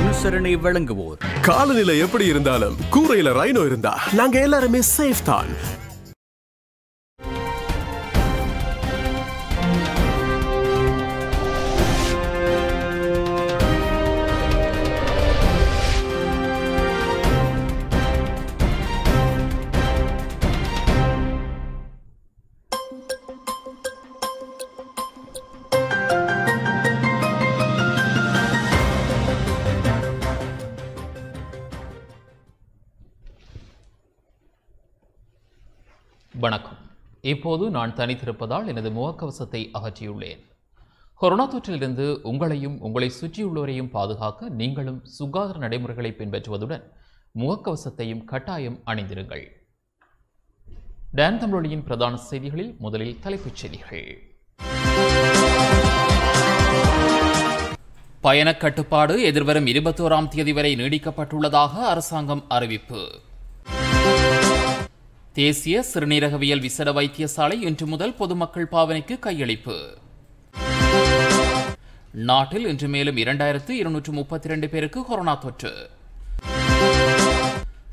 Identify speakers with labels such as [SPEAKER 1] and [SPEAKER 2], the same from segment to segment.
[SPEAKER 1] அனுசரணை வழங்குவோர் காலநிலை எப்படி இருந்தாலும் கூரையில ரைனோ இருந்தா நாங்க எல்லாருமே சேஃப் தான் இப்போது நான் தனித்திருப்பதால் எனது முகக்கவசத்தை அகற்றியுள்ளேன் கொரோனா தொற்றிலிருந்து உங்களையும் உங்களை சுற்றியுள்ளவரையும் பாதுகாக்க நீங்களும் சுகாதார நடைமுறைகளை பின்பற்றுவதுடன் முகக்கவசத்தையும் கட்டாயம் அணிந்திருங்கள் டேன் தமிழொலியின் பிரதான செய்திகளில் முதலில் தலைப்புச் செய்திகள் பயணக் கட்டுப்பாடு எதிர்வரும் இருபத்தோராம் தேதி வரை நீடிக்கப்பட்டுள்ளதாக அரசாங்கம் அறிவிப்பு தேசிய சிறுநீரகவியல் விசட வைத்தியசாலை இன்று முதல் பொதுமக்கள் பாவனைக்கு கையளிப்பு நாட்டில் இன்று மேலும் இரண்டாயிரத்து இருநூற்று முப்பத்தி இரண்டு பேருக்கு கொரோனா தொற்று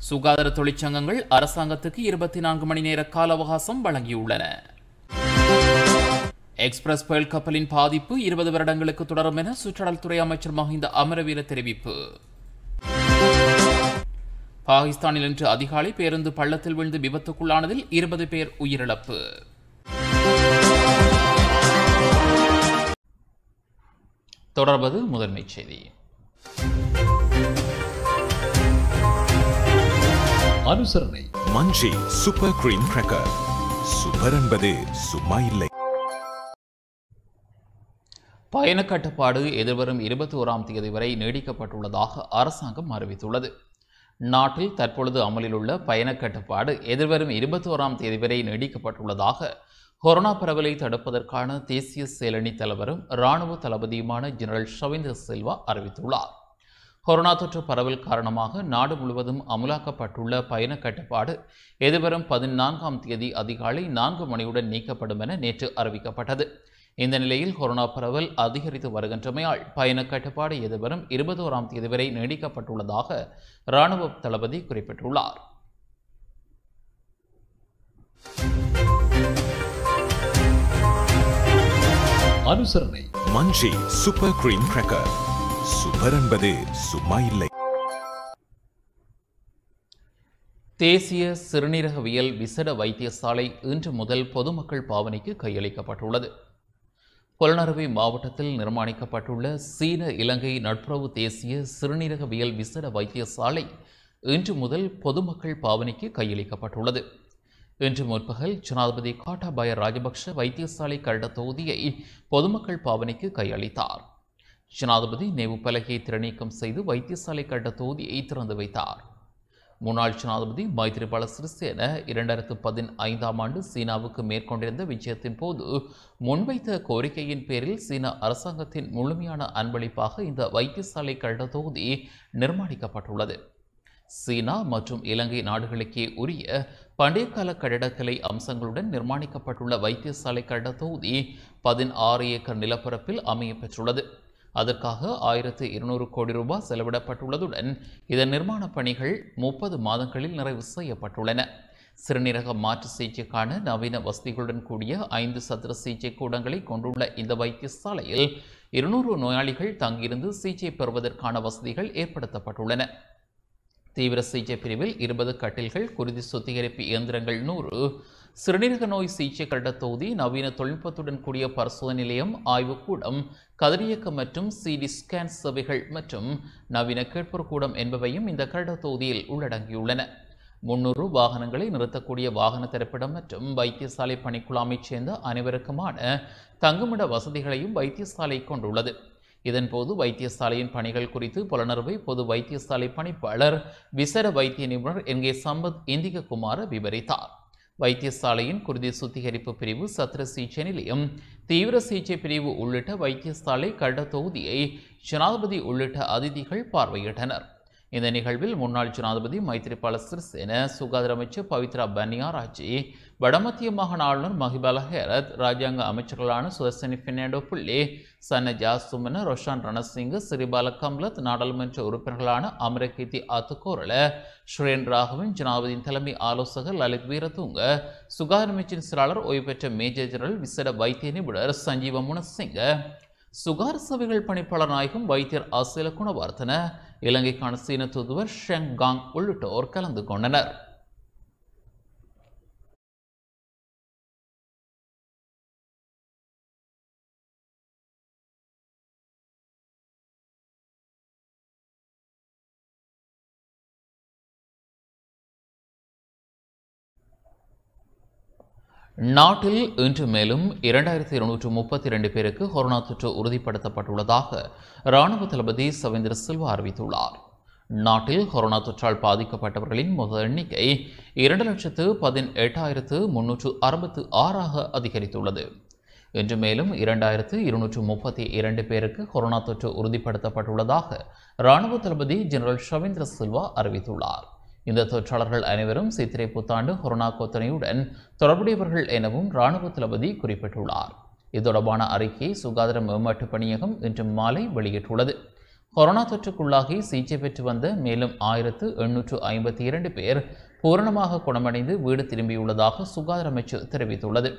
[SPEAKER 1] சுகாதார தொழிற்சங்கங்கள் அரசாங்கத்துக்கு இருபத்தி நான்கு மணி நேர கால அவகாசம் வழங்கியுள்ளன எக்ஸ்பிரஸ் புயல் கப்பலின் பாதிப்பு இருபது வருடங்களுக்கு தொடரும் என சுற்றுலாத்துறை அமைச்சர் மஹிந்த அமரவீர தெரிவிப்பு பாகிஸ்தானில் இன்று அதிகாலை பேருந்து பள்ளத்தில் விழுந்து விபத்துக்குள்ளானதில் இருபது பேர் உயிரிழப்பு தொடர்வது முதன்மை செய்தி
[SPEAKER 2] அனுசரணை மஞ்சி சூப்பர் கிரீம் கிரக்கர் சுபர் என்பது சும்மா இல்லை
[SPEAKER 1] பயணக்கட்டுப்பாடு கட்டுப்பாடு எதிர்வரும் இருபத்தி ஓராம் தேதி வரை நீடிக்கப்பட்டுள்ளதாக அரசாங்கம் அறிவித்துள்ளது நாட்டில் தற்பொழுது அமலில் உள்ள பயண கட்டுப்பாடு எதிர்வரும் இருபத்தி ஓராம் தேதி வரை நீடிக்கப்பட்டுள்ளதாக கொரோனா பரவலை தடுப்பதற்கான தேசிய செயலணி தலைவரும் இராணுவ தளபதியுமான ஜெனரல் ஷவீந்தர் சில்வா அறிவித்துள்ளார் கொரோனா தொற்று பரவல் காரணமாக நாடு முழுவதும் அமுலாக்கப்பட்டுள்ள பயண கட்டுப்பாடு எதிர்வரும் பதினான்காம் தேதி அதிகாலை நான்கு மணியுடன் நீக்கப்படும் என நேற்று அறிவிக்கப்பட்டது இந்த நிலையில் கொரோனா பரவல் அதிகரித்து வருகின்றமையால் பயண கட்டுப்பாடு எதிர்வரும் ஓராம் தேதி வரை நீடிக்கப்பட்டுள்ளதாக ராணுவ தளபதி குறிப்பிட்டுள்ளார் அனுசரணை
[SPEAKER 2] மஞ்சி சூப்பர் கிரீம் என்பது சும்மா இல்லை
[SPEAKER 1] தேசிய சிறுநீரகவியல் விசேட வைத்தியசாலை இன்று முதல் பொதுமக்கள் பாவனைக்கு கையளிக்கப்பட்டுள்ளது கொலனரவை மாவட்டத்தில் நிர்மாணிக்கப்பட்டுள்ள சீன இலங்கை நட்புறவு தேசிய சிறுநீரகவியல் விசேட வைத்தியசாலை இன்று முதல் பொதுமக்கள் பாவனைக்கு கையளிக்கப்பட்டுள்ளது இன்று முற்பகல் ஜனாதிபதி காட்டாபாய ராஜபக்ஷ வைத்தியசாலை கட்ட தொகுதியை பொதுமக்கள் பாவனைக்கு கையளித்தார் ஜனாதிபதி நேவு பலகையை திறநீக்கம் செய்து வைத்தியசாலை கட்ட தொகுதியை திறந்து வைத்தார் முன்னாள் ஜனாதிபதி மைத்திரிபால சிறிசேன இரண்டாயிரத்து பதினைந்தாம் ஆண்டு சீனாவுக்கு மேற்கொண்டிருந்த விஜயத்தின் போது முன்வைத்த கோரிக்கையின் பேரில் சீன அரசாங்கத்தின் முழுமையான அன்பளிப்பாக இந்த வைத்தியசாலை கட்ட தொகுதி நிர்மாணிக்கப்பட்டுள்ளது சீனா மற்றும் இலங்கை நாடுகளுக்கே உரிய பண்டைய கால கட்டிடக்கலை அம்சங்களுடன் நிர்மாணிக்கப்பட்டுள்ள வைத்தியசாலை கட்ட தொகுதி பதினாறு ஏக்கர் நிலப்பரப்பில் அமைய பெற்றுள்ளது அதற்காக ஆயிரத்து இருநூறு கோடி ரூபாய் செலவிடப்பட்டுள்ளதுடன் இதன் நிர்மாணப் பணிகள் முப்பது மாதங்களில் நிறைவு செய்யப்பட்டுள்ளன சிறுநீரக மாற்று சிகிச்சைக்கான நவீன வசதிகளுடன் கூடிய ஐந்து சதுர சிகிச்சை கூடங்களை கொண்டுள்ள இந்த வைத்தியசாலையில் இருநூறு நோயாளிகள் தங்கியிருந்து சிகிச்சை பெறுவதற்கான வசதிகள் ஏற்படுத்தப்பட்டுள்ளன தீவிர சிகிச்சை பிரிவில் இருபது கட்டில்கள் குருதி சுத்திகரிப்பு இயந்திரங்கள் நூறு சிறுநீரக நோய் சிகிச்சை கட்ட தொகுதி நவீன தொழில்நுட்பத்துடன் கூடிய பரிசோதனை நிலையம் ஆய்வுக்கூடம் கதிரியக்கம் மற்றும் சிடி ஸ்கேன் சேவைகள் மற்றும் நவீன கூடம் என்பவையும் இந்த கரட தொகுதியில் உள்ளடங்கியுள்ளன முன்னூறு வாகனங்களை நிறுத்தக்கூடிய வாகன திரைப்படம் மற்றும் வைத்தியசாலை பணிக்குழாமைச் சேர்ந்த அனைவருக்குமான தங்குமிட வசதிகளையும் வைத்தியசாலை கொண்டுள்ளது இதன்போது வைத்தியசாலையின் பணிகள் குறித்து புலனர்வை பொது வைத்தியசாலை பணிப்பாளர் விசர வைத்திய நிபுணர் என்கே சம்பத் இந்திககுமார விவரித்தார் வைத்தியசாலையின் குருதி சுத்திகரிப்பு பிரிவு சத்திர சிகிச்சை நிலையம் தீவிர சிகிச்சை பிரிவு உள்ளிட்ட வைத்தியசாலை கட தொகுதியை ஜனாதிபதி உள்ளிட்ட அதிதிகள் பார்வையிட்டனர் இந்த நிகழ்வில் முன்னாள் ஜனாதிபதி மைத்ரிபால சிறிசேன சுகாதார அமைச்சர் பவித்ரா பன்னியாராஜி வடமத்திய மாகாண ஆளுநர் மஹிபால ஹேரத் ராஜாங்க அமைச்சர்களான சுதர்சனி பினேடோ புள்ளி சன்னஜா சுமன ரொஷான் ரணசிங் சிறிபால கம்லத் நாடாளுமன்ற உறுப்பினர்களான அமரகீதி ஆத்துக்கோரல ஸ்ரேன் ராகவன் ஜனாதிபதியின் தலைமை ஆலோசகர் லலித் வீரதுங்க சுகாதார அமைச்சின் செயலாளர் ஓய்வு பெற்ற மேஜர் ஜெனரல் விசேட வைத்திய நிபுணர் சஞ்சீவ முனசிங்க சுகார் சபைகள் பணிப்பாளர் நாயகம் வைத்தியர் ஆசில குணவர்த்தன இலங்கைக்கான சீன தூதுவர் ஷெங்காங் உள்ளிட்டோர் கலந்து கொண்டனர் நாட்டில் இன்று மேலும் இரண்டாயிரத்தி இருநூற்று முப்பத்தி இரண்டு பேருக்கு கொரோனா தொற்று உறுதிப்படுத்தப்பட்டுள்ளதாக இராணுவ தளபதி சவேந்திர சில்வா அறிவித்துள்ளார் நாட்டில் கொரோனா தொற்றால் பாதிக்கப்பட்டவர்களின் முத எண்ணிக்கை இரண்டு லட்சத்து பதினெட்டாயிரத்து முன்னூற்று அறுபத்து ஆறாக அதிகரித்துள்ளது இன்று மேலும் இரண்டாயிரத்து இருநூற்று முப்பத்தி இரண்டு பேருக்கு கொரோனா தொற்று உறுதிப்படுத்தப்பட்டுள்ளதாக இராணுவ தளபதி ஜெனரல் சவேந்திர சில்வா அறிவித்துள்ளார் இந்த தொற்றாளர்கள் அனைவரும் சித்திரை புத்தாண்டு கொரோனா கோத்தனையுடன் தொடர்புடையவர்கள் எனவும் இராணுவ தளபதி குறிப்பிட்டுள்ளார் இது தொடர்பான அறிக்கையை சுகாதார மேம்பாட்டு பணியகம் இன்று மாலை வெளியிட்டுள்ளது கொரோனா தொற்றுக்குள்ளாகி சிகிச்சை பெற்று வந்த மேலும் ஆயிரத்து எண்ணூற்று ஐம்பத்தி இரண்டு பேர் பூரணமாக குணமடைந்து வீடு திரும்பியுள்ளதாக சுகாதார அமைச்சு தெரிவித்துள்ளது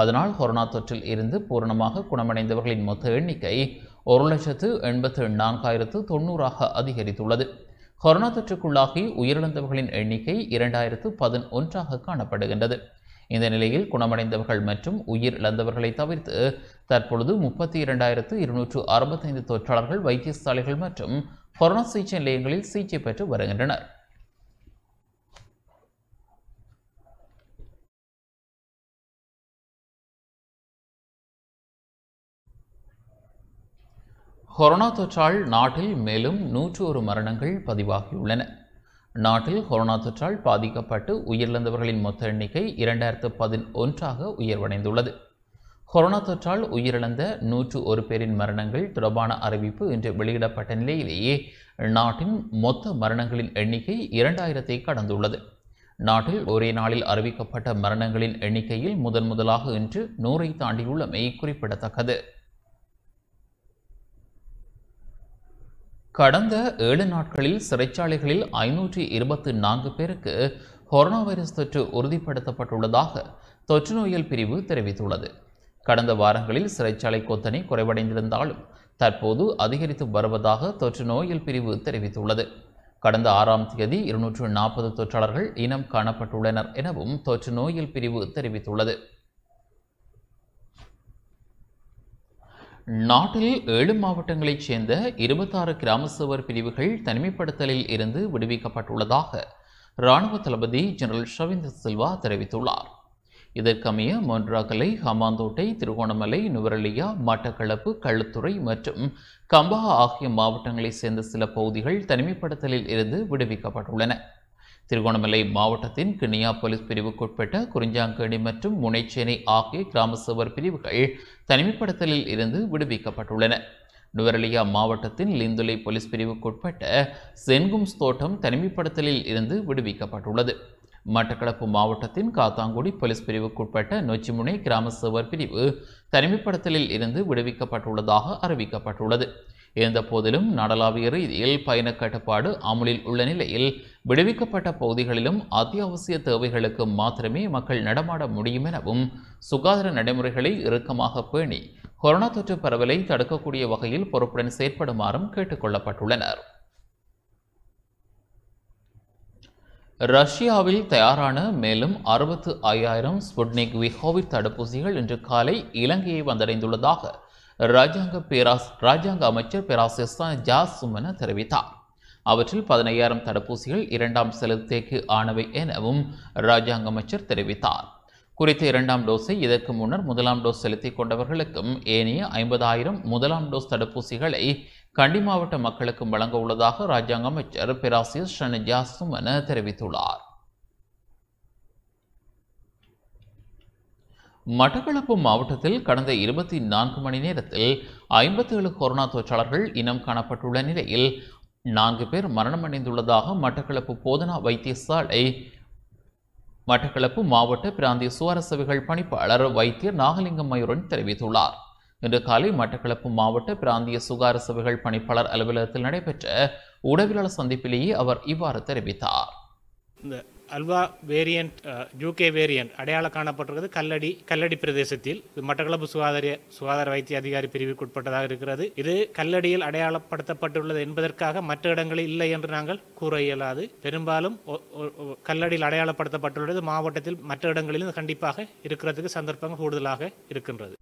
[SPEAKER 1] அதனால் கொரோனா தொற்றில் இருந்து பூரணமாக குணமடைந்தவர்களின் மொத்த எண்ணிக்கை ஒரு லட்சத்து எண்பத்து நான்காயிரத்து தொண்ணூறாக அதிகரித்துள்ளது கொரோனா தொற்றுக்குள்ளாகி உயிரிழந்தவர்களின் எண்ணிக்கை இரண்டாயிரத்து பதினொன்றாக காணப்படுகின்றது இந்த நிலையில் குணமடைந்தவர்கள் மற்றும் உயிர் இழந்தவர்களை தவிர்த்து தற்பொழுது முப்பத்தி இரண்டாயிரத்து இருநூற்று அறுபத்தைந்து தொற்றாளர்கள் வைத்தியசாலைகள் மற்றும் கொரோனா சிகிச்சை நிலையங்களில் சிகிச்சை பெற்று வருகின்றனர் கொரோனா தொற்றால் நாட்டில் மேலும் நூற்று ஒரு மரணங்கள் பதிவாகியுள்ளன நாட்டில் கொரோனா தொற்றால் பாதிக்கப்பட்டு உயிரிழந்தவர்களின் மொத்த எண்ணிக்கை இரண்டாயிரத்து பதினொன்றாக உயர்வடைந்துள்ளது கொரோனா தொற்றால் உயிரிழந்த நூற்று ஒரு பேரின் மரணங்கள் தொடர்பான அறிவிப்பு இன்று வெளியிடப்பட்ட நிலையிலேயே நாட்டின் மொத்த மரணங்களின் எண்ணிக்கை இரண்டாயிரத்தை கடந்துள்ளது நாட்டில் ஒரே நாளில் அறிவிக்கப்பட்ட மரணங்களின் எண்ணிக்கையில் முதன் முதலாக இன்று நூறை தாண்டியுள்ளமை குறிப்பிடத்தக்கது கடந்த ஏழு நாட்களில் சிறைச்சாலைகளில் ஐநூற்றி இருபத்தி நான்கு பேருக்கு கொரோனா வைரஸ் தொற்று உறுதிப்படுத்தப்பட்டுள்ளதாக தொற்று நோயல் பிரிவு தெரிவித்துள்ளது கடந்த வாரங்களில் சிறைச்சாலை கொத்தனை குறைவடைந்திருந்தாலும் தற்போது அதிகரித்து வருவதாக தொற்று நோயல் பிரிவு தெரிவித்துள்ளது கடந்த ஆறாம் தேதி இருநூற்று நாற்பது தொற்றாளர்கள் இனம் காணப்பட்டுள்ளனர் எனவும் தொற்று நோயல் பிரிவு தெரிவித்துள்ளது நாட்டில் ஏழு மாவட்டங்களைச் சேர்ந்த இருபத்தாறு கிராம சேவர் பிரிவுகள் தனிமைப்படுத்தலில் இருந்து விடுவிக்கப்பட்டுள்ளதாக இராணுவ தளபதி ஜெனரல் ஷவிந்தர் சில்வா தெரிவித்துள்ளார் இதற்கமைய மொன்றாகலை ஹமாந்தோட்டை திருகோணமலை நுவரலியா மட்டக்களப்பு கள்ளுத்துறை மற்றும் கம்பா ஆகிய மாவட்டங்களைச் சேர்ந்த சில பகுதிகள் தனிமைப்படுத்தலில் இருந்து விடுவிக்கப்பட்டுள்ளன திருகோணமலை மாவட்டத்தின் கிணியா போலீஸ் பிரிவுக்குட்பட்ட குறிஞ்சாங்கேணி மற்றும் முனைச்சேனை ஆகிய கிராம சுவர் பிரிவுகள் தனிமைப்படுத்தலில் இருந்து விடுவிக்கப்பட்டுள்ளன நுவரலியா மாவட்டத்தின் லிந்துலை போலீஸ் பிரிவுக்குட்பட்ட செங்கும்ஸ் தோட்டம் தனிமைப்படுத்தலில் இருந்து விடுவிக்கப்பட்டுள்ளது மட்டக்களப்பு மாவட்டத்தின் காத்தாங்குடி போலீஸ் பிரிவுக்குட்பட்ட நொச்சிமுனை கிராம சுவர் பிரிவு தனிமைப்படுத்தலில் இருந்து விடுவிக்கப்பட்டுள்ளதாக அறிவிக்கப்பட்டுள்ளது இருந்த போதிலும் நாடளாவிய ரீதியில் பயண கட்டுப்பாடு அமுலில் உள்ள நிலையில் விடுவிக்கப்பட்ட பகுதிகளிலும் அத்தியாவசிய தேவைகளுக்கு மாத்திரமே மக்கள் நடமாட முடியும் எனவும் சுகாதார நடைமுறைகளை இறுக்கமாக பேணி கொரோனா தொற்று பரவலை தடுக்கக்கூடிய வகையில் பொறுப்புடன் செயற்படுமாறும் கேட்டுக்கொள்ளப்பட்டுள்ளனர் ரஷ்யாவில் தயாரான மேலும் அறுபத்து ஐயாயிரம் ஸ்புட்னிக் வி கோவிட் தடுப்பூசிகள் இன்று காலை இலங்கையை வந்தடைந்துள்ளதாக ராஜாங்க பேராஸ் ராஜாங்க அமைச்சர் பேராசிஸ்தான் ஜாஸ் சுமன தெரிவித்தார் அவற்றில் பதினையாயிரம் தடுப்பூசிகள் இரண்டாம் செலுத்தேக்கு ஆனவை எனவும் ராஜாங்க அமைச்சர் தெரிவித்தார் குறித்த இரண்டாம் டோஸை இதற்கு முன்னர் முதலாம் டோஸ் செலுத்திக் கொண்டவர்களுக்கும் ஏனைய ஐம்பதாயிரம் முதலாம் டோஸ் தடுப்பூசிகளை கண்டி மாவட்ட மக்களுக்கும் வழங்க உள்ளதாக ராஜாங்க அமைச்சர் பிராசியஸ் ஷனஜா சுமன தெரிவித்துள்ளார் மட்டக்களப்பு மாவட்டத்தில் கடந்த இருபத்தி நான்கு மணி நேரத்தில் ஐம்பத்தி ஏழு கொரோனா தொற்றாளர்கள் இனம் காணப்பட்டுள்ள நிலையில் நான்கு பேர் மரணமடைந்துள்ளதாக மட்டக்களப்பு போதனா வைத்தியசாலை மட்டக்களப்பு மாவட்ட பிராந்திய சுவாரசவிகள் பணிப்பாளர் வைத்தியர் நாகலிங்கம் மயூரன் தெரிவித்துள்ளார் இன்று காலை மட்டக்களப்பு மாவட்ட பிராந்திய சுகார சபைகள் பணிப்பாளர் அலுவலகத்தில் நடைபெற்ற உடவியலாளர் சந்திப்பிலேயே அவர் இவ்வாறு தெரிவித்தார்
[SPEAKER 2] அல்வா வேரியண்ட் யூகே வேரியண்ட் அடையாளம் காணப்பட்டிருக்கிறது கல்லடி கல்லடி பிரதேசத்தில் இது மட்டக்களப்பு சுகாதார சுகாதார வைத்திய அதிகாரி பிரிவுக்குட்பட்டதாக இருக்கிறது இது கல்லடியில் அடையாளப்படுத்தப்பட்டுள்ளது என்பதற்காக மற்ற இடங்களில் இல்லை என்று நாங்கள் கூற இயலாது பெரும்பாலும் கல்லடியில் அடையாளப்படுத்தப்பட்டுள்ளது மாவட்டத்தில் மற்ற இடங்களிலும் கண்டிப்பாக இருக்கிறதுக்கு சந்தர்ப்பங்கள் கூடுதலாக இருக்கின்றது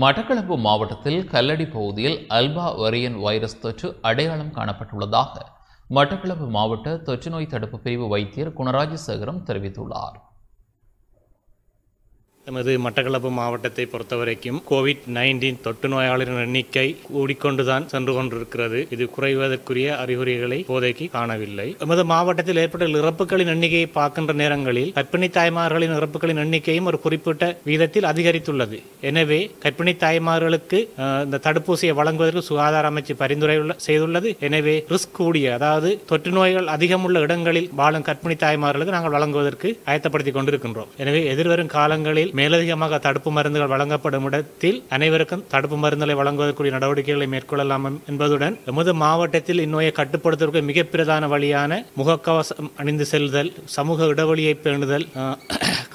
[SPEAKER 1] மட்டக்களப்பு மாவட்டத்தில் கல்லடி பகுதியில் அல்பா வரியன் வைரஸ் தொற்று அடையாளம் காணப்பட்டுள்ளதாக மட்டக்களப்பு மாவட்ட தொற்றுநோய் தடுப்பு பிரிவு வைத்தியர் குணராஜசேகரம் தெரிவித்துள்ளார்
[SPEAKER 2] நமது மட்டக்களப்பு மாவட்டத்தை பொறுத்தவரைக்கும் கோவிட் நைன்டீன் தொற்று நோயாளரின் எண்ணிக்கை கூடிக்கொண்டுதான் சென்று கொண்டிருக்கிறது இது குறைவதற்குரிய அறிகுறிகளை போதைக்கு காணவில்லை நமது மாவட்டத்தில் ஏற்பட்ட இறப்புகளின் எண்ணிக்கையை பார்க்கின்ற நேரங்களில் கர்ப்பிணி தாய்மார்களின் இறப்புகளின் எண்ணிக்கையும் ஒரு குறிப்பிட்ட வீதத்தில் அதிகரித்துள்ளது எனவே கற்பிணி தாய்மார்களுக்கு இந்த தடுப்பூசியை வழங்குவதற்கு சுகாதார அமைச்சு பரிந்துரை செய்துள்ளது எனவே ரிஸ்க் கூடிய அதாவது தொற்று நோய்கள் அதிகம் உள்ள இடங்களில் வாழும் கற்பிணி தாய்மார்களுக்கு நாங்கள் வழங்குவதற்கு ஆயத்தப்படுத்திக் கொண்டிருக்கின்றோம் எனவே எதிர்வரும் காலங்களில் மேலதிகமாக தடுப்பு மருந்துகள் வழங்கப்படும் இடத்தில் அனைவருக்கும் தடுப்பு மருந்துகளை வழங்குவதற்குரிய நடவடிக்கைகளை மேற்கொள்ளலாம் என்பதுடன் எமது மாவட்டத்தில் இந்நோயை கட்டுப்படுத்துவதற்கு மிக பிரதான வழியான முகக்கவசம் அணிந்து செல்தல் சமூக இடைவெளியை பேணுதல்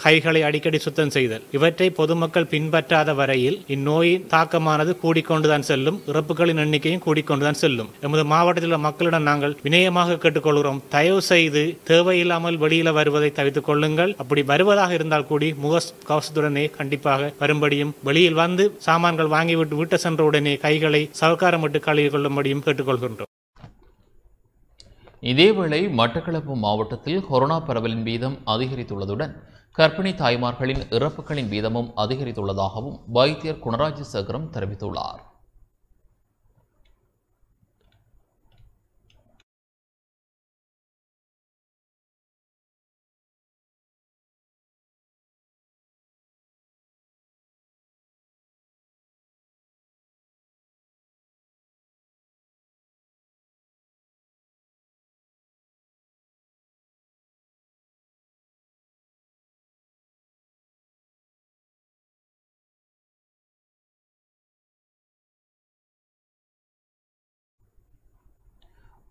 [SPEAKER 2] கைகளை அடிக்கடி சுத்தம் செய்தல் இவற்றை பொதுமக்கள் பின்பற்றாத வரையில் இந்நோயின் தாக்கமானது கூடிக்கொண்டுதான் செல்லும் இறப்புகளின் எண்ணிக்கையும் கூடிக்கொண்டுதான் செல்லும் எமது மாவட்டத்தில் உள்ள மக்களிடம் நாங்கள் வினயமாக கேட்டுக்கொள்கிறோம் தயவு செய்து தேவையில்லாமல் வெளியில வருவதை தவித்துக் கொள்ளுங்கள் அப்படி வருவதாக இருந்தால் கூடி முக அவசரத்துடனே கண்டிப்பாக வரும்படியும் வெளியில் வந்து சாமான்கள் வாங்கிவிட்டு வீட்டை சென்ற உடனே கைகளை சவக்காரமிட்டு கழுவி கொள்ளும்படியும் கேட்டுக்கொள்கின்றோம்
[SPEAKER 1] இதேவேளை மட்டக்களப்பு மாவட்டத்தில் கொரோனா பரவலின் வீதம் அதிகரித்துள்ளதுடன் கர்ப்பிணி தாய்மார்களின் இறப்புகளின் வீதமும் அதிகரித்துள்ளதாகவும் வைத்தியர் குணராஜ் சேகரம் தெரிவித்துள்ளார்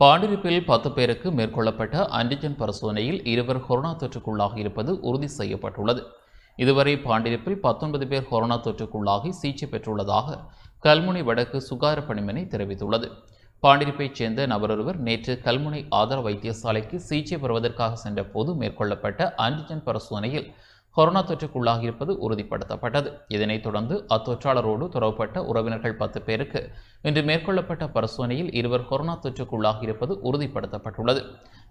[SPEAKER 1] பாண்டிருப்பில் பத்து பேருக்கு மேற்கொள்ளப்பட்ட ஆன்டிஜென் பரிசோதனையில் இருவர் கொரோனா தொற்றுக்குள்ளாகி இருப்பது உறுதி செய்யப்பட்டுள்ளது இதுவரை பாண்டிருப்பில் பத்தொன்பது பேர் கொரோனா தொற்றுக்குள்ளாகி சிகிச்சை பெற்றுள்ளதாக கல்முனை வடக்கு சுகார பணிமனை தெரிவித்துள்ளது பாண்டிருப்பைச் சேர்ந்த நபரொருவர் நேற்று கல்முனை ஆதார வைத்தியசாலைக்கு சிகிச்சை பெறுவதற்காக சென்றபோது மேற்கொள்ளப்பட்ட ஆன்டிஜென் பரிசோதனையில் கொரோனா தொற்றுக்குள்ளாகியிருப்பது உறுதிப்படுத்தப்பட்டது இதனைத் தொடர்ந்து அத்தொற்றாளரோடு தொடரப்பட்ட உறவினர்கள் பத்து பேருக்கு இன்று மேற்கொள்ளப்பட்ட பரிசோதனையில் இருவர் கொரோனா தொற்றுக்குள்ளாகியிருப்பது உறுதிப்படுத்தப்பட்டுள்ளது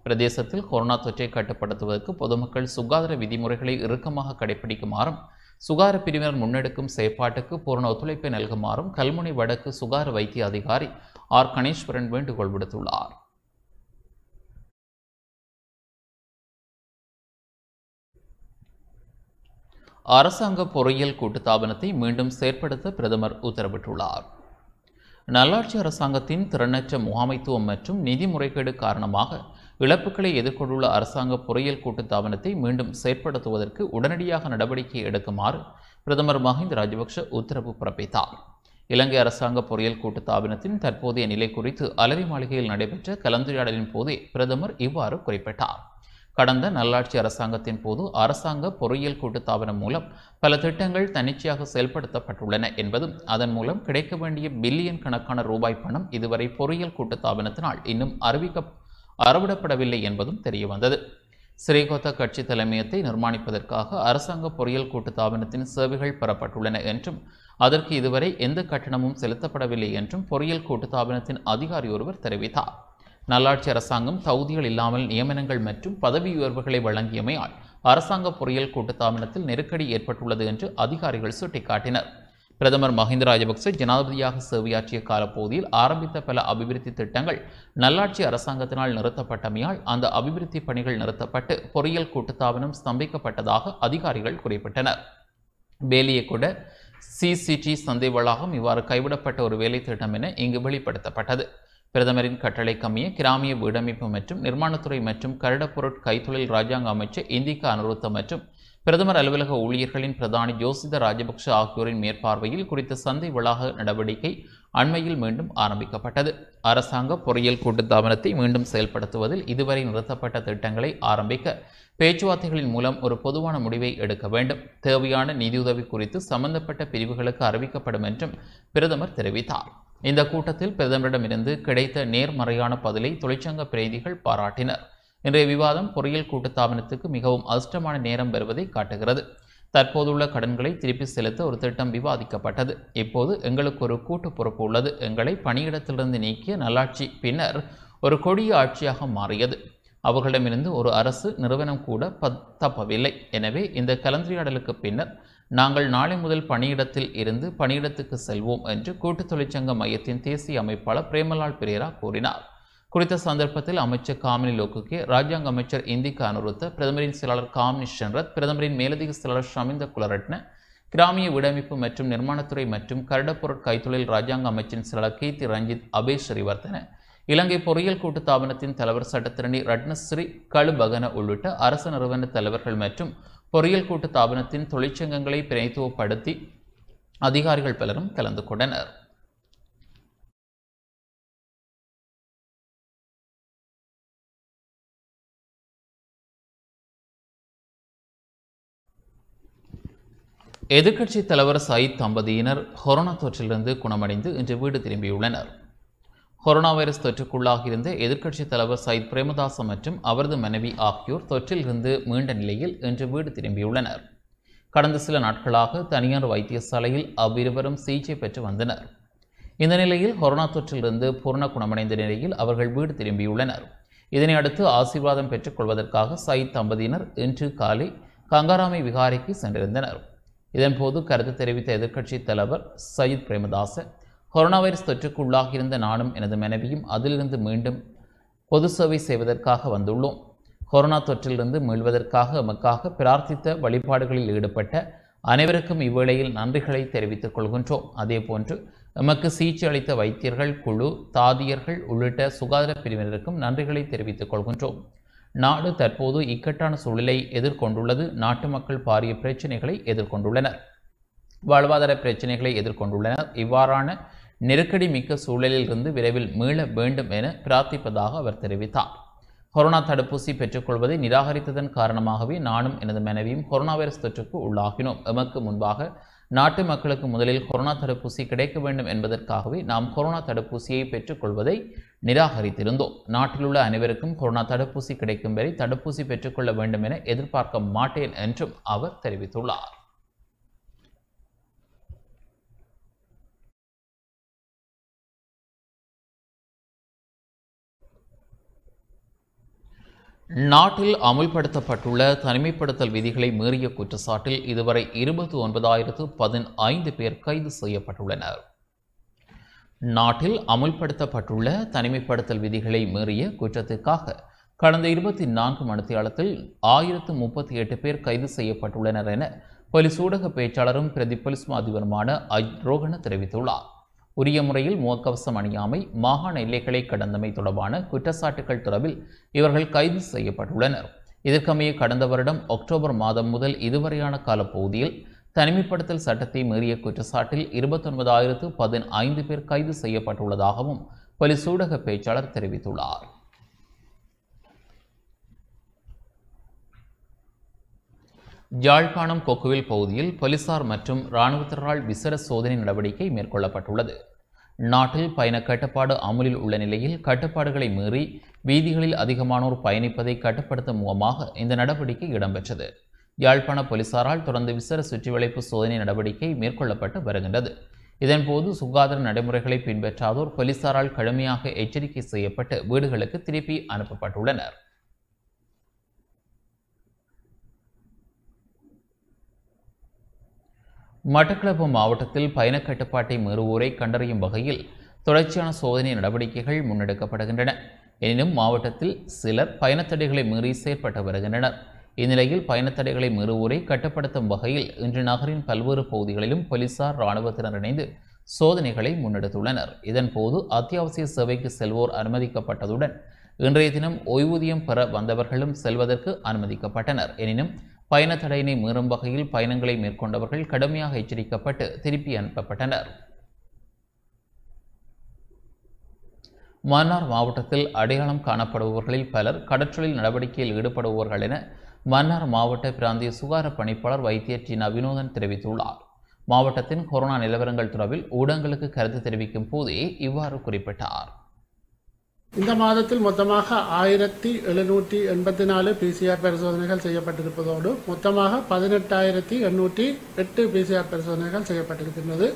[SPEAKER 1] பிரதேசத்தில் கொரோனா தொற்றை கட்டுப்படுத்துவதற்கு பொதுமக்கள் சுகாதார விதிமுறைகளை இறுக்கமாக கடைபிடிக்குமாறும் சுகாதார பிரிவினர் முன்னெடுக்கும் செயற்பாட்டுக்கு பூர்ண ஒத்துழைப்பை நல்குமாறும் கல்முனை வடக்கு சுகார வைத்திய அதிகாரி ஆர் கணேஸ்வரன் வேண்டுகோள் விடுத்துள்ளார் அரசாங்க பொறியியல் கூட்டுத்தாபனத்தை மீண்டும் செயற்படுத்த பிரதமர் உத்தரவிட்டுள்ளார் நல்லாட்சி அரசாங்கத்தின் திறனற்ற முகாமைத்துவம் மற்றும் நிதி முறைகேடு காரணமாக இழப்புகளை எதிர்கொண்டுள்ள அரசாங்க பொறியியல் கூட்டுத்தாபனத்தை மீண்டும் செயற்படுத்துவதற்கு உடனடியாக நடவடிக்கை எடுக்குமாறு பிரதமர் மஹிந்த ராஜபக்ஷ உத்தரவு பிறப்பித்தார் இலங்கை அரசாங்க பொறியியல் கூட்டுத்தாபனத்தின் தற்போதைய நிலை குறித்து அலரி மாளிகையில் நடைபெற்ற கலந்துரையாடலின் போதே பிரதமர் இவ்வாறு குறிப்பிட்டார் கடந்த நல்லாட்சி அரசாங்கத்தின் போது அரசாங்க பொறியியல் கூட்டுத்தாபனம் மூலம் பல திட்டங்கள் தன்னிச்சையாக செயல்படுத்தப்பட்டுள்ளன என்பதும் அதன் மூலம் கிடைக்க வேண்டிய பில்லியன் கணக்கான ரூபாய் பணம் இதுவரை பொறியியல் கூட்டுத்தாபனத்தினால் இன்னும் அறிவிக்க அறவிடப்படவில்லை என்பதும் தெரியவந்தது ஸ்ரீகோத்த கட்சி தலைமையத்தை நிர்மாணிப்பதற்காக அரசாங்க பொறியியல் கூட்டுத்தாபனத்தின் சேவைகள் பெறப்பட்டுள்ளன என்றும் அதற்கு இதுவரை எந்த கட்டணமும் செலுத்தப்படவில்லை என்றும் பொறியியல் கூட்டுத்தாபனத்தின் அதிகாரி ஒருவர் தெரிவித்தார் நல்லாட்சி அரசாங்கம் தகுதிகள் இல்லாமல் நியமனங்கள் மற்றும் பதவி உயர்வுகளை வழங்கியமையால் அரசாங்க பொறியியல் கூட்டுத்தாபனத்தில் நெருக்கடி ஏற்பட்டுள்ளது என்று அதிகாரிகள் சுட்டிக்காட்டினர் பிரதமர் மஹிந்த ராஜபக்சே ஜனாதிபதியாக சேவையாற்றிய காலப்பகுதியில் ஆரம்பித்த பல அபிவிருத்தி திட்டங்கள் நல்லாட்சி அரசாங்கத்தினால் நிறுத்தப்பட்டமையால் அந்த அபிவிருத்தி பணிகள் நிறுத்தப்பட்டு பொறியியல் கூட்டுத்தாபனம் ஸ்தம்பிக்கப்பட்டதாக அதிகாரிகள் குறிப்பிட்டனர் வேலியை கூட சிசிடி சந்தை வளாகம் இவ்வாறு கைவிடப்பட்ட ஒரு வேலை திட்டம் என இங்கு வெளிப்படுத்தப்பட்டது பிரதமரின் கட்டளை கம்மிய கிராமிய வீடமைப்பு மற்றும் நிர்மாணத்துறை மற்றும் கருடப்பொருட் கைத்தொழில் ராஜாங்க அமைச்சர் இந்திக்கு அனுருத்தம் மற்றும் பிரதமர் அலுவலக ஊழியர்களின் பிரதானி ஜோசித ராஜபக்ஷ ஆகியோரின் மேற்பார்வையில் குறித்த சந்தை வளாக நடவடிக்கை அண்மையில் மீண்டும் ஆரம்பிக்கப்பட்டது அரசாங்க பொறியியல் கூட்டு தாபனத்தை மீண்டும் செயல்படுத்துவதில் இதுவரை நிறுத்தப்பட்ட திட்டங்களை ஆரம்பிக்க பேச்சுவார்த்தைகளின் மூலம் ஒரு பொதுவான முடிவை எடுக்க வேண்டும் தேவையான நிதியுதவி குறித்து சம்பந்தப்பட்ட பிரிவுகளுக்கு அறிவிக்கப்படும் என்றும் பிரதமர் தெரிவித்தார் இந்த கூட்டத்தில் பிரதமரிடமிருந்து கிடைத்த நேர்மறையான பதிலை தொழிற்சங்க பிரதிநிதிகள் பாராட்டினர் இன்றைய விவாதம் பொறியியல் கூட்டுத்தாபனத்துக்கு மிகவும் அதிர்ஷ்டமான நேரம் பெறுவதை காட்டுகிறது தற்போதுள்ள கடன்களை திருப்பி செலுத்த ஒரு திட்டம் விவாதிக்கப்பட்டது இப்போது எங்களுக்கு ஒரு கூட்டு பொறுப்பு உள்ளது எங்களை பணியிடத்திலிருந்து நீக்கிய நல்லாட்சி பின்னர் ஒரு கொடிய ஆட்சியாக மாறியது அவர்களிடமிருந்து ஒரு அரசு நிறுவனம் கூட தப்பவில்லை எனவே இந்த கலந்துரையாடலுக்கு பின்னர் நாங்கள் நாளை முதல் பணியிடத்தில் இருந்து பணியிடத்துக்கு செல்வோம் என்று கூட்டு தொழிற்சங்க மையத்தின் தேசிய அமைப்பாளர் பிரேமலால் பிரேரா கூறினார் குறித்த சந்தர்ப்பத்தில் அமைச்சர் காமினி லோக்குகே ராஜ்யாங்க அமைச்சர் இந்திக்கு அனுருத்த பிரதமரின் செயலாளர் காமினி ஷன்ரத் பிரதமரின் மேலதிக செயலாளர் ஷமிந்த குலரட்ன கிராமிய விடமைப்பு மற்றும் நிர்மாணத்துறை மற்றும் கரடப்பொருட் கைத்தொழில் ராஜாங்க அமைச்சின் செயலாளர் கீர்த்தி ரஞ்சித் அபேஷ் ஸ்ரீவர்த்தன இலங்கை பொறியியல் கூட்டு தாபனத்தின் தலைவர் சட்டத்திரணி ரட்னஸ்ரீ கழுபகன உள்ளிட்ட அரசு நிறுவன தலைவர்கள் மற்றும் பொறியியல் கூட்டு தாபனத்தின் தொழிற்சங்கங்களை பிரதித்துவப்படுத்தி அதிகாரிகள் பலரும் கலந்து கொண்டனர் எதிர்க்கட்சித் தலைவர் சயித் தம்பதியினர் கொரோனா தொற்றிலிருந்து குணமடைந்து இன்று வீடு திரும்பியுள்ளனர் கொரோனா வைரஸ் தொற்றுக்குள்ளாக இருந்த எதிர்க்கட்சித் தலைவர் சயித் பிரேமதாச மற்றும் அவரது மனைவி ஆகியோர் தொற்றிலிருந்து மீண்ட நிலையில் இன்று வீடு திரும்பியுள்ளனர் கடந்த சில நாட்களாக தனியார் வைத்தியசாலையில் அவ்விருவரும் சிகிச்சை பெற்று வந்தனர் இந்த நிலையில் கொரோனா தொற்றிலிருந்து பூர்ண குணமடைந்த நிலையில் அவர்கள் வீடு திரும்பியுள்ளனர் இதனையடுத்து ஆசீர்வாதம் பெற்றுக்கொள்வதற்காக சயித் தம்பதியினர் இன்று காலை கங்காராமை விகாரைக்கு சென்றிருந்தனர் இதன்போது கருத்து தெரிவித்த எதிர்க்கட்சித் தலைவர் சயித் பிரேமதாசன் கொரோனா வைரஸ் உள்ளாகியிருந்த நானும் எனது மனைவியும் அதிலிருந்து மீண்டும் பொது சேவை செய்வதற்காக வந்துள்ளோம் கொரோனா தொற்றிலிருந்து மீள்வதற்காக எமக்காக பிரார்த்தித்த வழிபாடுகளில் ஈடுபட்ட அனைவருக்கும் இவ்வேளையில் நன்றிகளை தெரிவித்துக் கொள்கின்றோம் அதேபோன்று எமக்கு சிகிச்சை அளித்த வைத்தியர்கள் குழு தாதியர்கள் உள்ளிட்ட சுகாதார பிரிவினருக்கும் நன்றிகளை தெரிவித்துக் கொள்கின்றோம் நாடு தற்போது இக்கட்டான சூழலை எதிர்கொண்டுள்ளது நாட்டு மக்கள் பாரிய பிரச்சினைகளை எதிர்கொண்டுள்ளனர் வாழ்வாதார பிரச்சினைகளை எதிர்கொண்டுள்ளனர் இவ்வாறான நெருக்கடி மிக்க சூழலிலிருந்து விரைவில் மீள வேண்டும் என பிரார்த்திப்பதாக அவர் தெரிவித்தார் கொரோனா தடுப்பூசி பெற்றுக்கொள்வதை நிராகரித்ததன் காரணமாகவே நானும் எனது மனைவியும் கொரோனா வைரஸ் தொற்றுக்கு உள்ளாகினோம் எமக்கு முன்பாக நாட்டு மக்களுக்கு முதலில் கொரோனா தடுப்பூசி கிடைக்க வேண்டும் என்பதற்காகவே நாம் கொரோனா தடுப்பூசியை பெற்றுக்கொள்வதை நிராகரித்திருந்தோம் நாட்டிலுள்ள அனைவருக்கும் கொரோனா தடுப்பூசி கிடைக்கும் வரை தடுப்பூசி பெற்றுக்கொள்ள வேண்டும் என எதிர்பார்க்க மாட்டேன் என்றும் அவர் தெரிவித்துள்ளார் நாட்டில் அமுல்படுத்தப்பட்டுள்ள தனிமைப்படுத்தல் விதிகளை மீறிய குற்றச்சாட்டில் இதுவரை இருபத்தி ஒன்பதாயிரத்து பதினைந்து பேர் கைது செய்யப்பட்டுள்ளனர் நாட்டில் அமுல்படுத்தப்பட்டுள்ள தனிமைப்படுத்தல் விதிகளை மீறிய குற்றத்திற்காக கடந்த இருபத்தி நான்கு மணித்தியாலத்தில் ஆயிரத்து முப்பத்தி எட்டு பேர் கைது செய்யப்பட்டுள்ளனர் என பொலிஸ் ஊடக பேச்சாளரும் பிரதி பொலிஸ் அதிபருமான அஜ் தெரிவித்துள்ளார் உரிய முறையில் முகக்கவசம் அணியாமை மாகாண எல்லைகளை கடந்தமை தொடர்பான குற்றச்சாட்டுகள் தொடர்பில் இவர்கள் கைது செய்யப்பட்டுள்ளனர் இதற்கமைய கடந்த வருடம் அக்டோபர் மாதம் முதல் இதுவரையான காலப்பகுதியில் தனிமைப்படுத்தல் சட்டத்தை மீறிய குற்றச்சாட்டில் இருபத்தொன்பதாயிரத்து பதினைந்து பேர் கைது செய்யப்பட்டுள்ளதாகவும் போலீஸ் பேச்சாளர் தெரிவித்துள்ளார் யாழ்ப்பாணம் கொக்குவில் பகுதியில் போலீசார் மற்றும் இராணுவத்தினரால் விசர சோதனை நடவடிக்கை மேற்கொள்ளப்பட்டுள்ளது நாட்டில் பயண கட்டுப்பாடு அமலில் உள்ள நிலையில் கட்டுப்பாடுகளை மீறி வீதிகளில் அதிகமானோர் பயணிப்பதை கட்டுப்படுத்தும் முகமாக இந்த நடவடிக்கை இடம்பெற்றது யாழ்ப்பாண போலீசாரால் தொடர்ந்து விசர சுற்றிவளைப்பு சோதனை நடவடிக்கை மேற்கொள்ளப்பட்டு வருகின்றது இதன்போது சுகாதார நடைமுறைகளை பின்பற்றாதோர் போலீசாரால் கடுமையாக எச்சரிக்கை செய்யப்பட்டு வீடுகளுக்கு திருப்பி அனுப்பப்பட்டுள்ளனர் மட்டக்களப்பு மாவட்டத்தில் பயணக்கட்டுப்பாட்டை மீறுவோரை கண்டறியும் வகையில் தொடர்ச்சியான சோதனை நடவடிக்கைகள் முன்னெடுக்கப்படுகின்றன எனினும் மாவட்டத்தில் சிலர் பயணத்தடைகளை மீறி செயற்பட்டு வருகின்றனர் இந்நிலையில் பயணத்தடைகளை மீறுவோரை கட்டுப்படுத்தும் வகையில் இன்று நகரின் பல்வேறு பகுதிகளிலும் போலீசார் இராணுவத்தினர் இணைந்து சோதனைகளை முன்னெடுத்துள்ளனர் இதன்போது அத்தியாவசிய சேவைக்கு செல்வோர் அனுமதிக்கப்பட்டதுடன் இன்றைய தினம் ஓய்வூதியம் பெற வந்தவர்களும் செல்வதற்கு அனுமதிக்கப்பட்டனர் எனினும் பயண தடையினை மீறும் வகையில் பயணங்களை மேற்கொண்டவர்கள் கடுமையாக எச்சரிக்கப்பட்டு திருப்பி அனுப்பப்பட்டனர் மன்னார் மாவட்டத்தில் அடையாளம் காணப்படுபவர்களில் பலர் கடற்றொழில் நடவடிக்கையில் ஈடுபடுபவர்கள் என மன்னார் மாவட்ட பிராந்திய சுகார பணிப்பாளர் வைத்தியர் டி வினோதன் தெரிவித்துள்ளார் மாவட்டத்தின் கொரோனா நிலவரங்கள் தொடர்பில் ஊடகங்களுக்கு கருத்து தெரிவிக்கும் போதே இவ்வாறு குறிப்பிட்டார் இந்த மாதத்தில் மொத்தமாக ஆயிரத்தி எழுநூற்றி எண்பத்தி நாலு பிசிஆர் பரிசோதனைகள் செய்யப்பட்டிருப்பதோடு மொத்தமாக
[SPEAKER 2] பதினெட்டாயிரத்தி எண்ணூற்றி எட்டு பிசிஆர் பரிசோதனைகள் செய்யப்பட்டிருக்கின்றது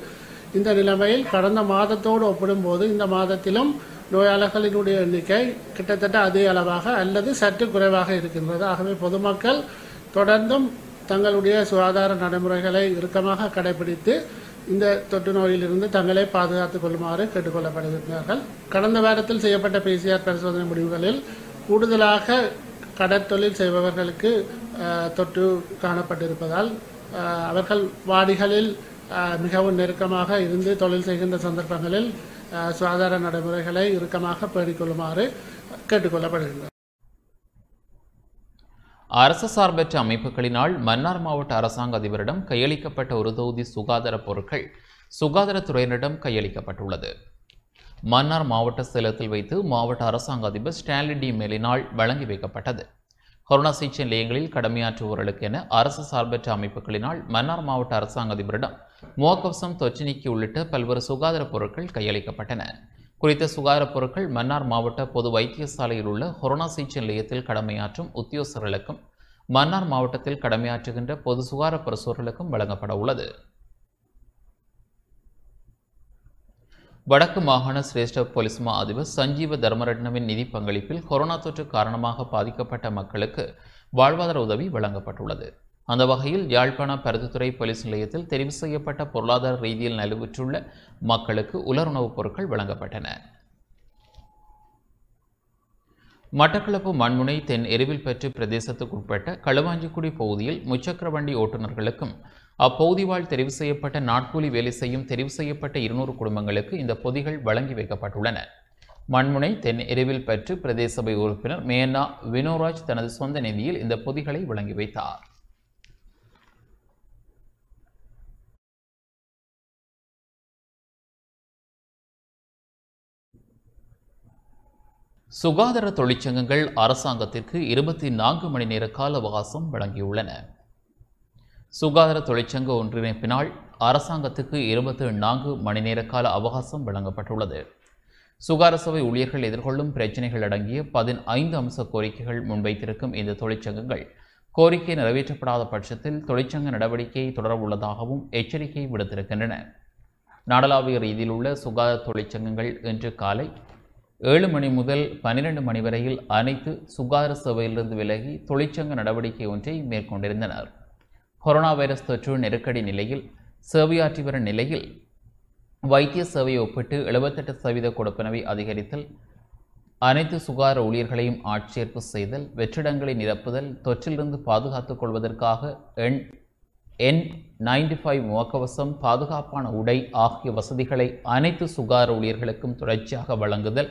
[SPEAKER 2] இந்த நிலைமையில் கடந்த மாதத்தோடு ஒப்பிடும்போது இந்த மாதத்திலும் நோயாளர்களினுடைய எண்ணிக்கை கிட்டத்தட்ட அதே அளவாக அல்லது சற்று குறைவாக இருக்கின்றது ஆகவே பொதுமக்கள் தொடர்ந்தும் தங்களுடைய சுகாதார நடைமுறைகளை இறுக்கமாக கடைபிடித்து இந்த தொற்று நோயிலிருந்து தங்களை பாதுகாத்துக் கொள்ளுமாறு கொள்ளப்படுகின்றார்கள் கடந்த வாரத்தில் செய்யப்பட்ட பிசிஆர் பரிசோதனை முடிவுகளில் கூடுதலாக கடற்தொழில் செய்பவர்களுக்கு தொற்று காணப்பட்டிருப்பதால் அவர்கள் வாடிகளில் மிகவும் நெருக்கமாக இருந்து தொழில் செய்கின்ற சந்தர்ப்பங்களில் சுகாதார நடைமுறைகளை இறுக்கமாக பேணிக்கொள்ளுமாறு கேட்டுக்கொள்ளப்படுகின்றனர்
[SPEAKER 1] அரசு சார்பற்ற அமைப்புகளினால் மன்னார் மாவட்ட அரசாங்க அதிபரிடம் கையளிக்கப்பட்ட ஒரு தொகுதி சுகாதார பொருட்கள் சுகாதாரத்துறையினரிடம் கையளிக்கப்பட்டுள்ளது மன்னார் மாவட்ட சேலத்தில் வைத்து மாவட்ட அரசாங்க அதிபர் ஸ்டான்லி டி மேலினால் வழங்கி வைக்கப்பட்டது கொரோனா சிகிச்சை நிலையங்களில் கடமையாற்றுவோர்களுக்கு என அரசு சார்பற்ற அமைப்புகளினால் மன்னார் மாவட்ட அரசாங்க அதிபரிடம் முகக்கவசம் தொச்சினிக்கு உள்ளிட்ட பல்வேறு சுகாதார பொருட்கள் கையளிக்கப்பட்டன குறித்த சுகாதாரப் பொருட்கள் மன்னார் மாவட்ட பொது வைத்தியசாலையில் உள்ள கொரோனா சிகிச்சை நிலையத்தில் கடமையாற்றும் உத்தியோகர்களுக்கும் மன்னார் மாவட்டத்தில் கடமையாற்றுகின்ற பொது சுகார பரிசோர்களுக்கும் வழங்கப்பட உள்ளது வடக்கு மாகாண சிரேஷ்ட போலீஸ் மா அதிபர் சஞ்சீவ தர்மரட்னவின் நிதி பங்களிப்பில் கொரோனா தொற்று காரணமாக பாதிக்கப்பட்ட மக்களுக்கு வாழ்வாதார உதவி வழங்கப்பட்டுள்ளது அந்த வகையில் யாழ்ப்பாண பருத்தித்துறை போலீஸ் நிலையத்தில் தெரிவு செய்யப்பட்ட பொருளாதார ரீதியில் நலிவுற்றுள்ள மக்களுக்கு உணவுப் பொருட்கள் வழங்கப்பட்டன மட்டக்களப்பு மண்முனை தென் எரிவில் பெற்று பிரதேசத்துக்குட்பட்ட களுவாஞ்சிக்குடி பகுதியில் முச்சக்கர வண்டி ஓட்டுநர்களுக்கும் அப்பகுதி வாழ் தெரிவு செய்யப்பட்ட நாட்கூலி வேலை செய்யும் தெரிவு செய்யப்பட்ட இருநூறு குடும்பங்களுக்கு இந்த பொதிகள் வழங்கி வைக்கப்பட்டுள்ளன மண்முனை தென் எரிவில் பெற்று பிரதேசபை உறுப்பினர் மேனா வினோராஜ் தனது சொந்த நிதியில் இந்த பொதிகளை வழங்கி வைத்தார் சுகாதார தொழிற்சங்கங்கள் அரசாங்கத்திற்கு இருபத்தி நான்கு மணி நேர கால அவகாசம் வழங்கியுள்ளன சுகாதார தொழிற்சங்க ஒன்றிணைப்பினால் அரசாங்கத்துக்கு இருபத்தி நான்கு மணி நேர கால அவகாசம் வழங்கப்பட்டுள்ளது சுகாதார சபை ஊழியர்கள் எதிர்கொள்ளும் பிரச்சினைகள் அடங்கிய பதினைந்து அம்ச கோரிக்கைகள் முன்வைத்திருக்கும் இந்த தொழிற்சங்கங்கள் கோரிக்கை நிறைவேற்றப்படாத பட்சத்தில் தொழிற்சங்க நடவடிக்கை தொடரவுள்ளதாகவும் எச்சரிக்கை விடுத்திருக்கின்றன நாடளாவிய ரீதியில் உள்ள சுகாதார தொழிற்சங்கங்கள் இன்று காலை ஏழு மணி முதல் பன்னிரண்டு மணி வரையில் அனைத்து சுகாதார சபையிலிருந்து விலகி தொழிற்சங்க நடவடிக்கை ஒன்றை மேற்கொண்டிருந்தனர் கொரோனா வைரஸ் தொற்று நெருக்கடி நிலையில் சேவையாற்றி வரும் நிலையில் வைத்திய சேவையை ஒப்பிட்டு எழுபத்தெட்டு சதவீத கொடுப்பனவை அதிகரித்தல் அனைத்து சுகாதார ஊழியர்களையும் ஆட்சேர்ப்பு செய்தல் வெற்றிடங்களை நிரப்புதல் தொற்றிலிருந்து பாதுகாத்துக் கொள்வதற்காக எண் என் நைன்டி ஃபைவ் முகக்கவசம் பாதுகாப்பான உடை ஆகிய வசதிகளை அனைத்து சுகாதார ஊழியர்களுக்கும் தொடர்ச்சியாக வழங்குதல்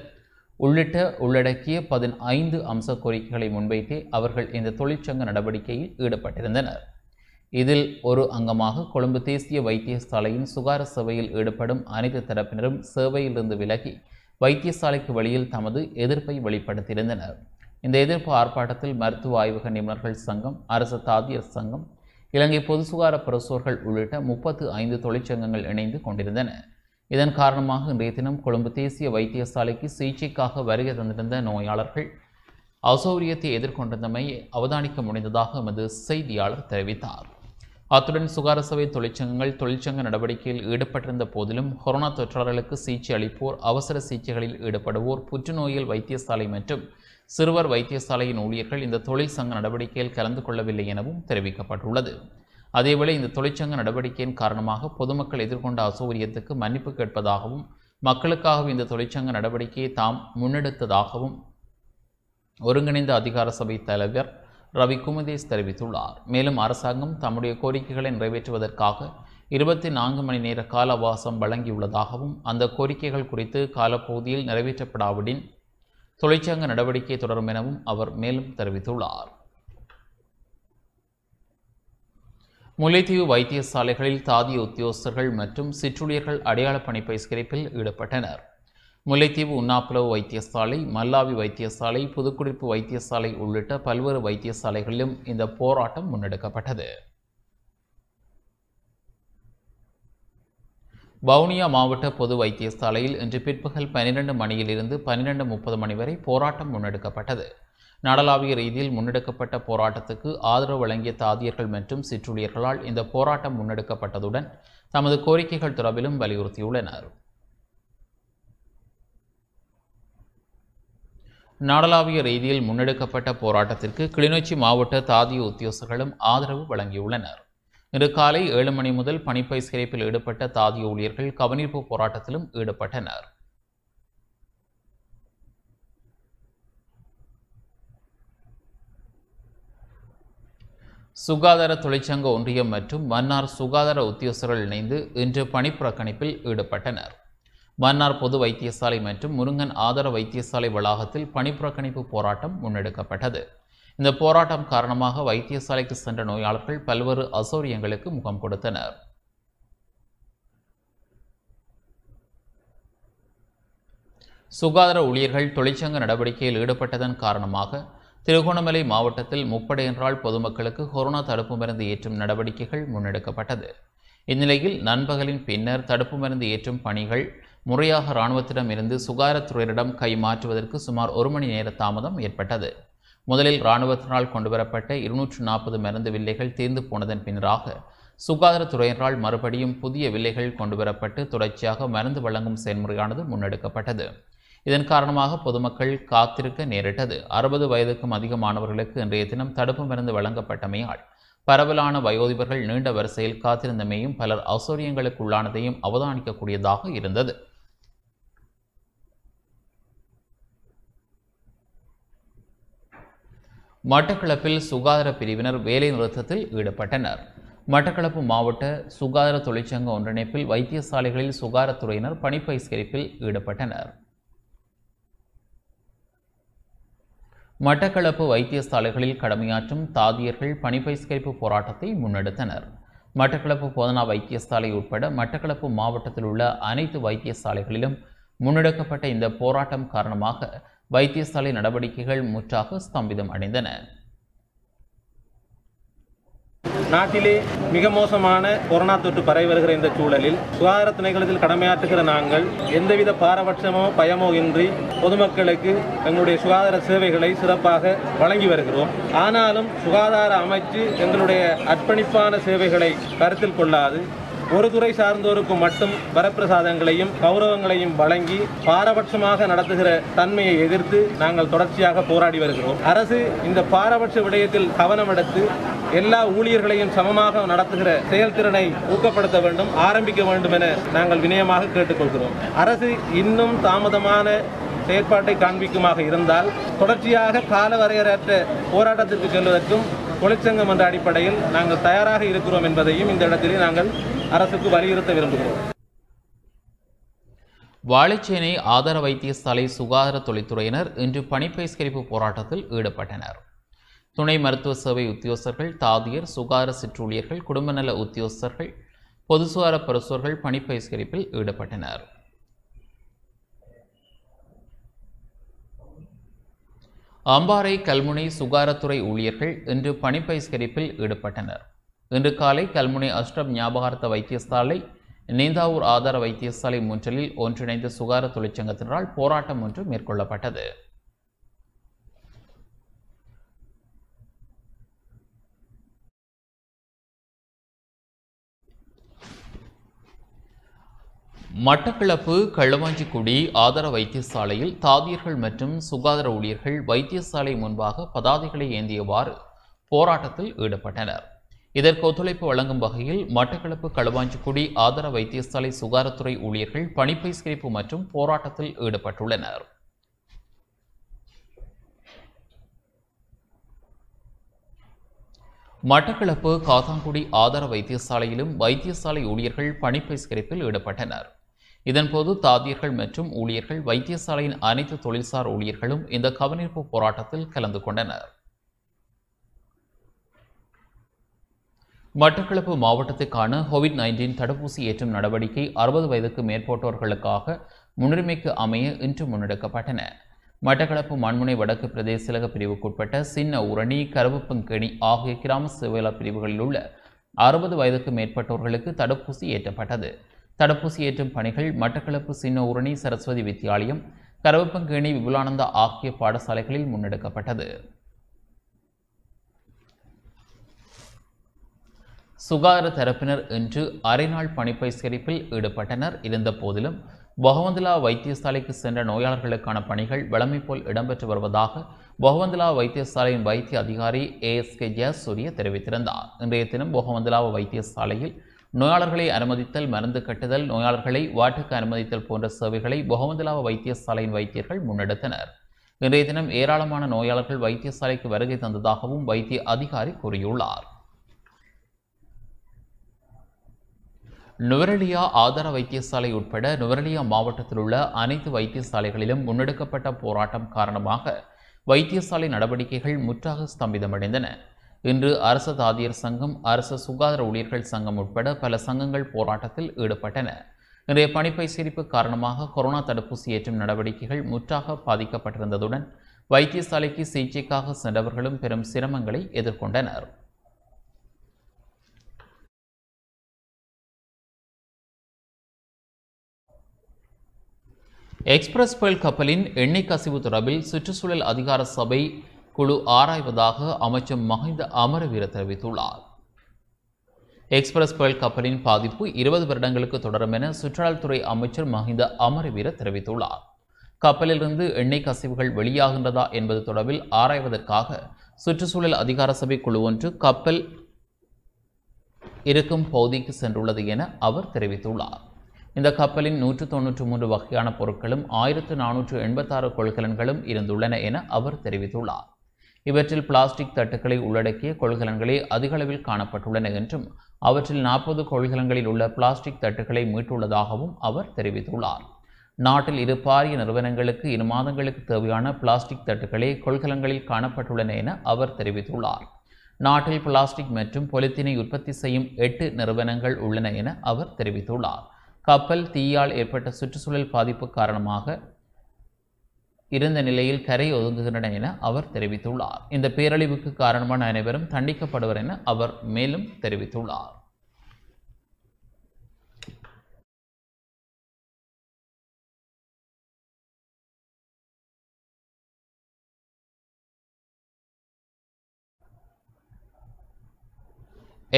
[SPEAKER 1] உள்ளிட்ட உள்ளடக்கிய பதினைந்து அம்ச கோரிக்கைகளை முன்வைத்து அவர்கள் இந்த தொழிற்சங்க நடவடிக்கையில் ஈடுபட்டிருந்தனர் இதில் ஒரு அங்கமாக கொழும்பு தேசிய வைத்தியசாலையின் சுகார சேவையில் ஈடுபடும் அனைத்து தரப்பினரும் சேவையிலிருந்து விலகி வைத்தியசாலைக்கு வழியில் தமது எதிர்ப்பை வெளிப்படுத்தியிருந்தனர் இந்த எதிர்ப்பு ஆர்ப்பாட்டத்தில் மருத்துவ ஆய்வக நிபுணர்கள் சங்கம் அரச தாதியர் சங்கம் இலங்கை பொது சுகார பிரசோர்கள் உள்ளிட்ட முப்பத்து ஐந்து தொழிற்சங்கங்கள் இணைந்து கொண்டிருந்தன இதன் காரணமாக இன்றைய தினம் கொழும்பு தேசிய வைத்தியசாலைக்கு சிகிச்சைக்காக வருகை தந்திருந்த நோயாளர்கள் அசௌரியத்தை எதிர்கொண்டிருந்தமை அவதானிக்க முடிந்ததாக எமது செய்தியாளர் தெரிவித்தார் அத்துடன் சுகார சபை தொழிற்சங்கங்கள் தொழிற்சங்க நடவடிக்கையில் ஈடுபட்டிருந்த போதிலும் கொரோனா தொற்றாளர்களுக்கு சிகிச்சை அளிப்போர் அவசர சிகிச்சைகளில் ஈடுபடுவோர் புற்றுநோயில் வைத்தியசாலை மற்றும் சிறுவர் வைத்தியசாலையின் ஊழியர்கள் இந்த தொழிற்சங்க நடவடிக்கையில் கலந்து கொள்ளவில்லை எனவும் தெரிவிக்கப்பட்டுள்ளது அதேவேளை இந்த தொழிற்சங்க நடவடிக்கையின் காரணமாக பொதுமக்கள் எதிர்கொண்ட அசௌகரியத்துக்கு மன்னிப்பு கேட்பதாகவும் மக்களுக்காகவும் இந்த தொழிற்சங்க நடவடிக்கையை தாம் முன்னெடுத்ததாகவும் ஒருங்கிணைந்த அதிகார சபை தலைவர் ரவி குமதேஸ் தெரிவித்துள்ளார் மேலும் அரசாங்கம் தம்முடைய கோரிக்கைகளை நிறைவேற்றுவதற்காக இருபத்தி நான்கு மணி நேர கால அவகாசம் வழங்கியுள்ளதாகவும் அந்த கோரிக்கைகள் குறித்து காலப்பகுதியில் நிறைவேற்றப்படாவிடின் தொழிற்சங்க நடவடிக்கை தொடரும் எனவும் அவர் மேலும் தெரிவித்துள்ளார் முல்லைத்தீவு வைத்தியசாலைகளில் தாதிய உத்தியோகஸ்தர்கள் மற்றும் சிற்றுளியர்கள் அடையாள பணி பயிர்கிரிப்பில் ஈடுபட்டனர் முல்லைத்தீவு உண்ணாப்புலவு வைத்தியசாலை மல்லாவி வைத்தியசாலை புதுக்குடிப்பு வைத்தியசாலை உள்ளிட்ட பல்வேறு வைத்தியசாலைகளிலும் இந்த போராட்டம் முன்னெடுக்கப்பட்டது வவுனியா மாவட்ட பொது வைத்தியசாலையில் இன்று பிற்பகல் பனிரெண்டு மணியிலிருந்து பனிரெண்டு முப்பது மணி வரை போராட்டம் முன்னெடுக்கப்பட்டது நாடளாவிய ரீதியில் முன்னெடுக்கப்பட்ட போராட்டத்துக்கு ஆதரவு வழங்கிய தாதியர்கள் மற்றும் சிற்றூழியர்களால் இந்த போராட்டம் முன்னெடுக்கப்பட்டதுடன் தமது கோரிக்கைகள் தொடர்பிலும் வலியுறுத்தியுள்ளனர் நாடளாவிய ரீதியில் முன்னெடுக்கப்பட்ட போராட்டத்திற்கு கிளிநொச்சி மாவட்ட தாதிய உத்தியோகர்களும் ஆதரவு வழங்கியுள்ளனர் இன்று காலை ஏழு மணி முதல் பணிப்பை சிறைப்பில் ஈடுபட்ட தாதிய ஊழியர்கள் கவனிப்பு போராட்டத்திலும் ஈடுபட்டனர் சுகாதார தொழிற்சங்க ஒன்றியம் மற்றும் மன்னார் சுகாதார உத்தியோகர்கள் இணைந்து இன்று பணிப்புறக்கணிப்பில் ஈடுபட்டனர் மன்னார் பொது வைத்தியசாலை மற்றும் முருங்கன் ஆதார வைத்தியசாலை வளாகத்தில் பணிப்புறக்கணிப்பு போராட்டம் முன்னெடுக்கப்பட்டது இந்த போராட்டம் காரணமாக வைத்தியசாலைக்கு சென்ற நோயாளர்கள் பல்வேறு அசௌரியங்களுக்கு முகம் கொடுத்தனர் சுகாதார ஊழியர்கள் தொழிற்சங்க நடவடிக்கையில் ஈடுபட்டதன் காரணமாக திருகோணமலை மாவட்டத்தில் முப்படை என்றால் பொதுமக்களுக்கு கொரோனா தடுப்பு மருந்து ஏற்றும் நடவடிக்கைகள் முன்னெடுக்கப்பட்டது இந்நிலையில் நண்பகலின் பின்னர் தடுப்பு மருந்து ஏற்றும் பணிகள் முறையாக இராணுவத்திடம் இருந்து கை கைமாற்றுவதற்கு சுமார் ஒரு மணி நேர தாமதம் ஏற்பட்டது முதலில் இராணுவத்தினால் கொண்டுவரப்பட்ட இருநூற்று நாற்பது மருந்து வில்லைகள் தீர்ந்து போனதன் பின்னராக சுகாதாரத்துறையினரால் மறுபடியும் புதிய வில்லைகள் கொண்டுவரப்பட்டு தொடர்ச்சியாக மருந்து வழங்கும் செயல்முறையானது முன்னெடுக்கப்பட்டது இதன் காரணமாக பொதுமக்கள் காத்திருக்க நேரிட்டது அறுபது வயதுக்கும் அதிகமானவர்களுக்கு இன்றைய தினம் தடுப்பு மருந்து வழங்கப்பட்டமையால் பரவலான வயோதிபர்கள் நீண்ட வரிசையில் காத்திருந்தமையும் பலர் அசௌரியங்களுக்குள்ளானதையும் அவதானிக்கக்கூடியதாக இருந்தது மட்டக்களப்பில் சுகாதார பிரிவினர் வேலை நிறுத்தத்தில் ஈடுபட்டனர் மட்டக்களப்பு மாவட்ட சுகாதார தொழிற்சங்க ஒன்றிணைப்பில் வைத்தியசாலைகளில் சுகாதாரத்துறையினர் பணி ஈடுபட்டனர் மட்டக்களப்பு வைத்தியசாலைகளில் கடமையாற்றும் தாதியர்கள் பணிபைஸ்கரிப்பு போராட்டத்தை முன்னெடுத்தனர் மட்டக்களப்பு போதனா வைத்தியசாலை உட்பட மட்டக்களப்பு மாவட்டத்தில் உள்ள அனைத்து வைத்தியசாலைகளிலும் முன்னெடுக்கப்பட்ட இந்த போராட்டம் காரணமாக வைத்தியசாலை நடவடிக்கைகள் முற்றாக ஸ்தம்பிதம் அடைந்தன
[SPEAKER 2] நாட்டிலே மிக மோசமான கொரோனா தொற்று பரவி வருகிற இந்த சூழலில் சுகாதார திணைக்களத்தில் கடமையாற்றுகிற நாங்கள் எந்தவித பாரபட்சமோ பயமோ இன்றி பொதுமக்களுக்கு எங்களுடைய சுகாதார சேவைகளை சிறப்பாக வழங்கி வருகிறோம் ஆனாலும் சுகாதார அமைச்சு எங்களுடைய அர்ப்பணிப்பான சேவைகளை கருத்தில் கொள்ளாது ஒரு துறை சார்ந்தோருக்கு மட்டும் வரப்பிரசாதங்களையும் கௌரவங்களையும் வழங்கி பாரபட்சமாக நடத்துகிற தன்மையை எதிர்த்து நாங்கள் தொடர்ச்சியாக போராடி வருகிறோம் அரசு இந்த பாரபட்ச விடயத்தில் கவனம் எடுத்து எல்லா ஊழியர்களையும் சமமாக நடத்துகிற செயல்திறனை ஊக்கப்படுத்த வேண்டும் ஆரம்பிக்க வேண்டும் என நாங்கள் வினயமாக கேட்டுக்கொள்கிறோம் அரசு இன்னும் தாமதமான செயற்பாட்டை காண்பிக்குமாக இருந்தால் தொடர்ச்சியாக காலவரையறற்ற போராட்டத்திற்கு செல்வதற்கும் தொழிற்சங்கம் என்ற அடிப்படையில் நாங்கள் தயாராக இருக்கிறோம் என்பதையும் இந்த இடத்திலே நாங்கள் அரசுக்கு வலியுறுத்த விரும்புகிறோம்
[SPEAKER 1] வாழைச்சேனை ஆதார வைத்தியசாலை சுகாதார தொழில்துறையினர் இன்று பணிப்பயிஸ்கரிப்பு போராட்டத்தில் ஈடுபட்டனர் துணை மருத்துவ சேவை உத்தியோகர்கள் தாதியர் சுகாதார சிற்றூழியர்கள் குடும்ப நல உத்தியோகர்கள் பொது சுகாதார பரிசுவர்கள் பணிப்பயிஸ்கரிப்பில் ஈடுபட்டனர் அம்பாறை கல்முனை சுகாரத்துறை ஊழியர்கள் இன்று பணி ஈடுபட்டனர் இன்று காலை கல்முனை அஷ்டம் ஞாபகார்த்த வைத்தியசாலை நீந்தாவூர் ஆதார வைத்தியசாலை முன்றலில் ஒன்றிணைந்த சுகார தொழிற்சங்கத்தினரால் போராட்டம் ஒன்று மேற்கொள்ளப்பட்டது மட்டக்களப்பு களுவாஞ்சிக்குடி ஆதார வைத்தியசாலையில் தாதியர்கள் மற்றும் சுகாதார ஊழியர்கள் வைத்தியசாலை முன்பாக பதாதைகளை ஏந்தியவாறு போராட்டத்தில் ஈடுபட்டனர் இதற்கு ஒத்துழைப்பு வழங்கும் வகையில் மட்டக்களப்பு களுவாஞ்சிக்குடி ஆதார வைத்தியசாலை சுகாதாரத்துறை ஊழியர்கள் பணிப்பயிஸ்கரிப்பு மற்றும் போராட்டத்தில் ஈடுபட்டுள்ளனர் மட்டக்களப்பு காத்தாங்குடி ஆதார வைத்தியசாலையிலும் வைத்தியசாலை ஊழியர்கள் பணிப்பயிஸ்கரிப்பில் ஈடுபட்டனர் இதன்போது தாதியர்கள் மற்றும் ஊழியர்கள் வைத்தியசாலையின் அனைத்து தொழில்சார் ஊழியர்களும் இந்த கவனிப்பு போராட்டத்தில் கலந்து கொண்டனர் மட்டக்களப்பு மாவட்டத்துக்கான கோவிட் நைன்டீன் தடுப்பூசி ஏற்றும் நடவடிக்கை அறுபது வயதுக்கு மேற்பட்டோர்களுக்காக முன்னுரிமைக்கு அமைய இன்று முன்னெடுக்கப்பட்டன மட்டக்களப்பு மண்முனை வடக்கு பிரதேசலக பிரிவுக்குட்பட்ட சின்ன உரணி கருவப்பங்கணி ஆகிய கிராம சேவையாளர் பிரிவுகளில் உள்ள அறுபது வயதுக்கு மேற்பட்டோர்களுக்கு தடுப்பூசி ஏற்றப்பட்டது தடுப்பூசி ஏற்றும் பணிகள் மட்டக்களப்பு சின்ன உரணி சரஸ்வதி வித்தியாலயம் கருவப்பங்கேணி விபுலானந்தா ஆகிய பாடசாலைகளில் முன்னெடுக்கப்பட்டது சுகாதார தரப்பினர் இன்று அரைநாள் பணிப்பயிற்சியில் ஈடுபட்டனர் இருந்த போதிலும் பகவந்தலா வைத்தியசாலைக்கு சென்ற நோயாளர்களுக்கான பணிகள் வளமை போல் இடம்பெற்று வருவதாக பகவந்தலா வைத்தியசாலையின் வைத்திய அதிகாரி ஏ எஸ் கே ஜெயசூரிய தெரிவித்திருந்தார் இன்றைய தினம் பகவந்தலா வைத்தியசாலையில் நோயாளர்களை அனுமதித்தல் மருந்து கட்டுதல் நோயாளர்களை வாட்டுக்கு அனுமதித்தல் போன்ற சேவைகளை முகமதுலாவ வைத்தியசாலையின் வைத்தியர்கள் முன்னெடுத்தனர் இன்றைய தினம் ஏராளமான நோயாளர்கள் வைத்தியசாலைக்கு வருகை தந்ததாகவும் வைத்திய அதிகாரி கூறியுள்ளார் நுவரலியா ஆதார வைத்தியசாலை உட்பட நுவரலியா மாவட்டத்தில் உள்ள அனைத்து வைத்தியசாலைகளிலும் முன்னெடுக்கப்பட்ட போராட்டம் காரணமாக வைத்தியசாலை நடவடிக்கைகள் முற்றாக ஸ்தம்பிதமடைந்தன இன்று அரச தாதியர் சங்கம் அரச சுகாதார ஊழியர்கள் சங்கம் உட்பட பல சங்கங்கள் போராட்டத்தில் ஈடுபட்டன இன்றைய பணிப்பை சிரிப்பு காரணமாக கொரோனா தடுப்பூசி ஏற்றும் நடவடிக்கைகள் முற்றாக பாதிக்கப்பட்டிருந்ததுடன் வைத்தியசாலைக்கு சிகிச்சைக்காக சென்றவர்களும் பெரும் சிரமங்களை எதிர்கொண்டனர் எக்ஸ்பிரஸ் புயல் கப்பலின் எண்ணெய் கசிவு தொடர்பில் சுற்றுச்சூழல் அதிகார சபை குழு ஆராய்வதாக அமைச்சர் மஹிந்த அமரவீர தெரிவித்துள்ளார் எக்ஸ்பிரஸ் புயல் கப்பலின் பாதிப்பு இருபது வருடங்களுக்கு தொடரும் என சுற்றுலாத்துறை அமைச்சர் மஹிந்த அமரவீர தெரிவித்துள்ளார் கப்பலிலிருந்து எண்ணெய் கசிவுகள் வெளியாகின்றதா என்பது தொடர்பில் ஆராய்வதற்காக சுற்றுச்சூழல் அதிகார சபை குழு ஒன்று கப்பல் இருக்கும் பகுதிக்கு சென்றுள்ளது என அவர் தெரிவித்துள்ளார் இந்த கப்பலின் நூற்று தொன்னூற்று மூன்று வகையான பொருட்களும் ஆயிரத்து நானூற்று எண்பத்தாறு கொள்கலன்களும் இருந்துள்ளன என அவர் தெரிவித்துள்ளார் இவற்றில் பிளாஸ்டிக் தட்டுக்களை உள்ளடக்கிய கொள்கலன்களே அதிகளவில் காணப்பட்டுள்ளன என்றும் அவற்றில் நாற்பது கொள்கலன்களில் உள்ள பிளாஸ்டிக் தட்டுக்களை மீட்டுள்ளதாகவும் அவர் தெரிவித்துள்ளார் நாட்டில் இரு பாரிய நிறுவனங்களுக்கு இரு மாதங்களுக்கு தேவையான பிளாஸ்டிக் தட்டுக்களே கொள்கலன்களில் காணப்பட்டுள்ளன என அவர் தெரிவித்துள்ளார் நாட்டில் பிளாஸ்டிக் மற்றும் பொலித்தினை உற்பத்தி செய்யும் எட்டு நிறுவனங்கள் உள்ளன என அவர் தெரிவித்துள்ளார் கப்பல் தீயால் ஏற்பட்ட சுற்றுச்சூழல் பாதிப்பு காரணமாக இருந்த நிலையில் கரை ஒதுங்குகின்றன என அவர் தெரிவித்துள்ளார் இந்த பேரழிவுக்கு காரணமான அனைவரும் தண்டிக்கப்படுவர் என அவர் மேலும் தெரிவித்துள்ளார்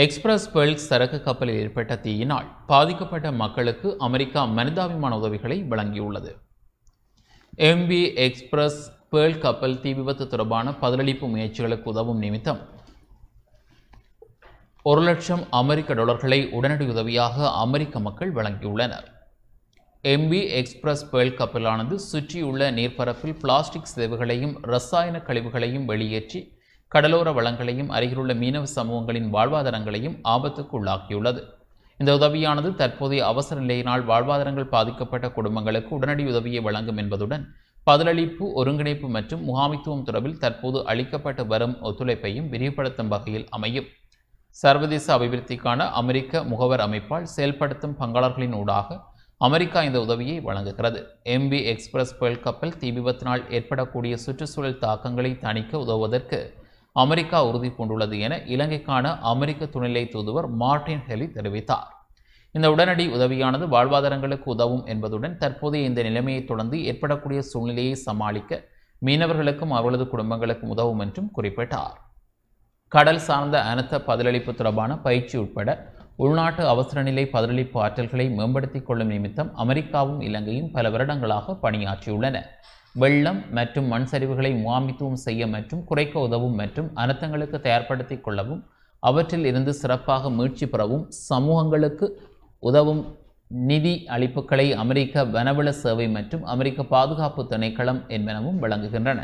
[SPEAKER 1] எக்ஸ்பிரஸ் பெல்க் சரக்கு கப்பலில் ஏற்பட்ட தீயினால் பாதிக்கப்பட்ட மக்களுக்கு அமெரிக்கா மனிதாபிமான உதவிகளை வழங்கியுள்ளது எம்பி எக்ஸ்பிரஸ் பேர்ல் கப்பல் தீ விபத்து தொடர்பான பதிலளிப்பு முயற்சிகளுக்கு உதவும் நிமித்தம் ஒரு லட்சம் அமெரிக்க டாலர்களை உடனடி உதவியாக அமெரிக்க மக்கள் வழங்கியுள்ளனர் எம்பி எக்ஸ்பிரஸ் பேர்ல் கப்பலானது சுற்றியுள்ள நீர்ப்பரப்பில் பிளாஸ்டிக் சிதைவுகளையும் ரசாயன கழிவுகளையும் வெளியேற்றி கடலோர வளங்களையும் அருகிலுள்ள மீனவ சமூகங்களின் வாழ்வாதாரங்களையும் ஆபத்துக்கு உள்ளாக்கியுள்ளது இந்த உதவியானது தற்போதைய அவசர நிலையினால் வாழ்வாதாரங்கள் பாதிக்கப்பட்ட குடும்பங்களுக்கு உடனடி உதவியை வழங்கும் என்பதுடன் பதிலளிப்பு ஒருங்கிணைப்பு மற்றும் முகாமித்துவம் தொடர்பில் தற்போது அளிக்கப்பட்டு வரும் ஒத்துழைப்பையும் விரிவுபடுத்தும் வகையில் அமையும் சர்வதேச அபிவிருத்திக்கான அமெரிக்க முகவர் அமைப்பால் செயல்படுத்தும் பங்காளர்களின் ஊடாக அமெரிக்கா இந்த உதவியை வழங்குகிறது எம்பி எக்ஸ்பிரஸ் புயல் கப்பல் தீ விபத்தினால் ஏற்படக்கூடிய சுற்றுச்சூழல் தாக்கங்களை தணிக்க உதவுவதற்கு அமெரிக்கா உறுதி பூண்டுள்ளது என இலங்கைக்கான அமெரிக்க துணைநிலை தூதுவர் மார்டின் ஹெலி தெரிவித்தார் இந்த உடனடி உதவியானது வாழ்வாதாரங்களுக்கு உதவும் என்பதுடன் தற்போதைய இந்த நிலைமையை தொடர்ந்து ஏற்படக்கூடிய சூழ்நிலையை சமாளிக்க மீனவர்களுக்கும் அவர்களது குடும்பங்களுக்கும் உதவும் என்றும் குறிப்பிட்டார் கடல் சார்ந்த அனர்த்த பதிலளிப்பு தொடர்பான பயிற்சி உட்பட உள்நாட்டு அவசர நிலை பதிலளிப்பு ஆற்றல்களை மேம்படுத்திக் கொள்ளும் நிமித்தம் அமெரிக்காவும் இலங்கையும் பல வருடங்களாக பணியாற்றியுள்ளன வெள்ளம் மற்றும் மண் சரிவுகளை முகாமித்துவம் செய்ய மற்றும் குறைக்க உதவும் மற்றும் அனர்த்தங்களுக்கு தயார்படுத்திக் கொள்ளவும் அவற்றில் இருந்து சிறப்பாக மீட்சி பெறவும் சமூகங்களுக்கு உதவும் நிதி அளிப்புகளை அமெரிக்க வனவள சேவை மற்றும் அமெரிக்க பாதுகாப்பு திணைக்களம் என்பனவும் வழங்குகின்றன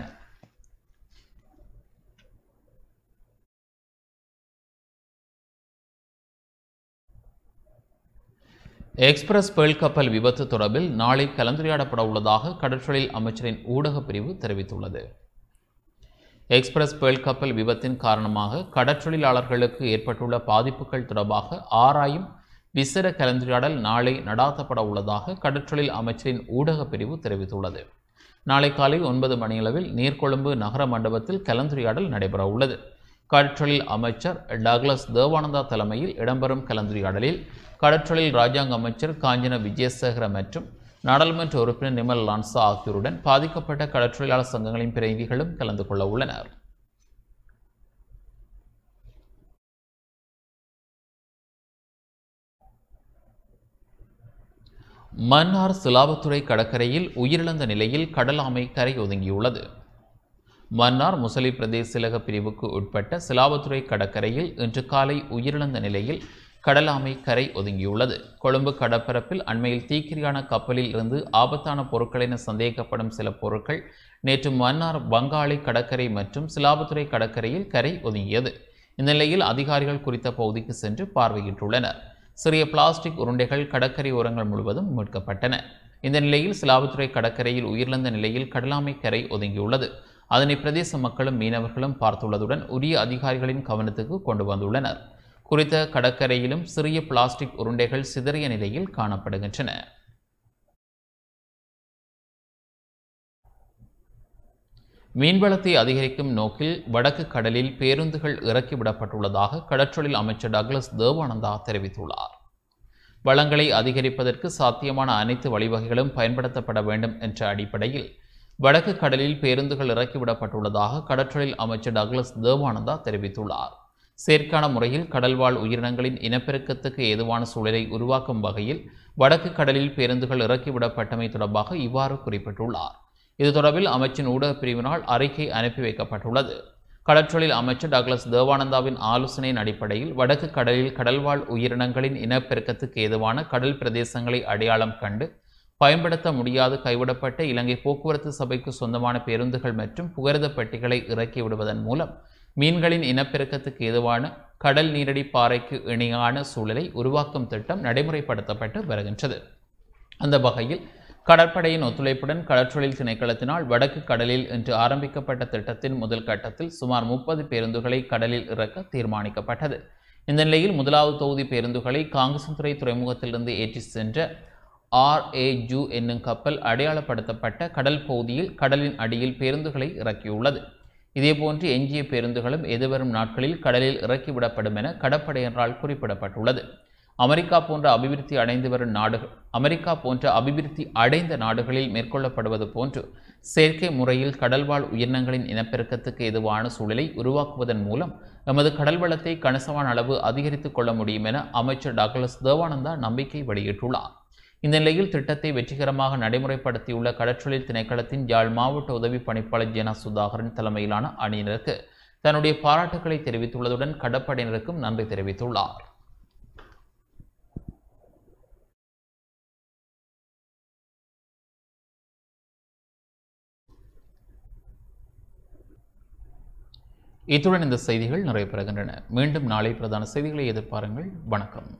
[SPEAKER 1] எக்ஸ்பிரஸ் பேல் கப்பல் விபத்து தொடர்பில் நாளை கலந்துரையாடப்பட உள்ளதாக கடற்தொழில் அமைச்சரின் ஊடகப் பிரிவு தெரிவித்துள்ளது எக்ஸ்பிரஸ் பேல் கப்பல் விபத்தின் காரணமாக கடற்றொழிலாளர்களுக்கு ஏற்பட்டுள்ள பாதிப்புகள் தொடர்பாக ஆராயும் விசேட கலந்துரையாடல் நாளை நடாத்தப்பட உள்ளதாக கடற்றொழில் அமைச்சரின் ஊடகப் பிரிவு தெரிவித்துள்ளது நாளை காலை ஒன்பது மணியளவில் நீர்கொழும்பு நகர மண்டபத்தில் கலந்துரையாடல் நடைபெற உள்ளது கடற்றொழில் அமைச்சர் டக்ளஸ் தேவானந்தா தலைமையில் இடம்பெறும் கலந்துரையாடலில் கடற்றொழில் ராஜாங்க அமைச்சர் காஞ்சன விஜயசேகர மற்றும் நாடாளுமன்ற உறுப்பினர் நிமல் லான்சா ஆகியோருடன் பாதிக்கப்பட்ட கடற்றொழிலாளர் சங்கங்களின் பிரதிநிதிகளும் கலந்து கொள்ள உள்ளனர் மன்னார் சிலாபத்துறை கடற்கரையில் உயிரிழந்த நிலையில் கடல் ஆமை கரை ஒதுங்கியுள்ளது மன்னார் முசலி பிரதேச சிலக பிரிவுக்கு உட்பட்ட சிலாபத்துறை கடற்கரையில் இன்று காலை உயிரிழந்த நிலையில் கடலாமை கரை ஒதுங்கியுள்ளது கொழும்பு கடற்பரப்பில் அண்மையில் தீக்கிரியான கப்பலில் இருந்து ஆபத்தான பொருட்கள் என சந்தேகப்படும் சில பொருட்கள் நேற்று மன்னார் வங்காளி கடற்கரை மற்றும் சிலாபத்துறை கடற்கரையில் கரை ஒதுங்கியது இந்நிலையில் அதிகாரிகள் குறித்த பகுதிக்கு சென்று பார்வையிட்டுள்ளனர் சிறிய பிளாஸ்டிக் உருண்டைகள் கடற்கரை ஓரங்கள் முழுவதும் மீட்கப்பட்டன இந்த நிலையில் சிலாபத்துறை கடற்கரையில் உயிரிழந்த நிலையில் கடலாமை கரை ஒதுங்கியுள்ளது அதனை பிரதேச மக்களும் மீனவர்களும் பார்த்துள்ளதுடன் உரிய அதிகாரிகளின் கவனத்துக்கு கொண்டு வந்துள்ளனர் குறித்த கடற்கரையிலும் சிறிய பிளாஸ்டிக் உருண்டைகள் சிதறிய நிலையில் காணப்படுகின்றன மீன்வளத்தை அதிகரிக்கும் நோக்கில் வடக்கு கடலில் பேருந்துகள் இறக்கிவிடப்பட்டுள்ளதாக கடற்றொழில் அமைச்சர் டக்ளஸ் தேவானந்தா தெரிவித்துள்ளார் வளங்களை அதிகரிப்பதற்கு சாத்தியமான அனைத்து வழிவகைகளும் பயன்படுத்தப்பட வேண்டும் என்ற அடிப்படையில் வடக்கு கடலில் பேருந்துகள் இறக்கிவிடப்பட்டுள்ளதாக கடற்றொழில் அமைச்சர் டக்ளஸ் தேவானந்தா தெரிவித்துள்ளார் செயற்கான முறையில் கடல்வாழ் உயிரினங்களின் இனப்பெருக்கத்துக்கு ஏதுவான சூழலை உருவாக்கும் வகையில் வடக்கு கடலில் பேருந்துகள் இறக்கிவிடப்பட்டமை தொடர்பாக இவ்வாறு குறிப்பிட்டுள்ளார் இது தொடர்பில் அமைச்சின் ஊடகப் பிரிவினால் அறிக்கை அனுப்பி வைக்கப்பட்டுள்ளது கடற்றொழில் அமைச்சர் டக்ளஸ் தேவானந்தாவின் ஆலோசனையின் அடிப்படையில் வடக்கு கடலில் கடல்வாழ் உயிரினங்களின் இனப்பெருக்கத்துக்கு ஏதுவான கடல் பிரதேசங்களை அடையாளம் கண்டு பயன்படுத்த முடியாது கைவிடப்பட்ட இலங்கை போக்குவரத்து சபைக்கு சொந்தமான பேருந்துகள் மற்றும் புகரத பெட்டிகளை இறக்கி விடுவதன் மூலம் மீன்களின் இனப்பெருக்கத்துக்கு ஏதுவான கடல் நீரடி பாறைக்கு இணையான சூழலை உருவாக்கும் திட்டம் நடைமுறைப்படுத்தப்பட்டு வருகின்றது அந்த வகையில் கடற்படையின் ஒத்துழைப்புடன் கடற்றொழில் திணைக்களத்தினால் வடக்கு கடலில் இன்று ஆரம்பிக்கப்பட்ட திட்டத்தின் முதல் கட்டத்தில் சுமார் முப்பது பேருந்துகளை கடலில் இறக்க தீர்மானிக்கப்பட்டது இந்த நிலையில் முதலாவது தொகுதி பேருந்துகளை காங்கசந்துறை துறைமுகத்திலிருந்து ஏற்றி சென்ற ஆர்ஏஜு என்னும் கப்பல் அடையாளப்படுத்தப்பட்ட கடல் பகுதியில் கடலின் அடியில் பேருந்துகளை இறக்கியுள்ளது இதேபோன்று எஞ்சிய பேருந்துகளும் எதிர்வரும் நாட்களில் கடலில் இறக்கிவிடப்படும் என கடற்படையினரால் குறிப்பிடப்பட்டுள்ளது அமெரிக்கா போன்ற அபிவிருத்தி அடைந்து வரும் நாடுகள் அமெரிக்கா போன்ற அபிவிருத்தி அடைந்த நாடுகளில் மேற்கொள்ளப்படுவது போன்று செயற்கை முறையில் கடல்வாழ் உயிரினங்களின் இனப்பெருக்கத்துக்கு எதுவான சூழலை உருவாக்குவதன் மூலம் நமது கடல் வளத்தை கணிசமான அளவு அதிகரித்துக் கொள்ள முடியும் என அமைச்சர் டாக்டர் தேவானந்தா நம்பிக்கை வெளியிட்டுள்ளார் இந்த நிலையில் திட்டத்தை வெற்றிகரமாக நடைமுறைப்படுத்தியுள்ள கடற்றொழில் திணைக்களத்தின் யாழ் மாவட்ட உதவி பணிப்பாளர் ஜெனா சுதாகரன் தலைமையிலான அணியினருக்கு தன்னுடைய பாராட்டுகளை தெரிவித்துள்ளதுடன் கடற்படையினருக்கும் நன்றி தெரிவித்துள்ளார் இத்துடன் இந்த செய்திகள் நிறைவு பெறுகின்றன மீண்டும் நாளை பிரதான செய்திகளை எதிர்பாருங்கள் வணக்கம்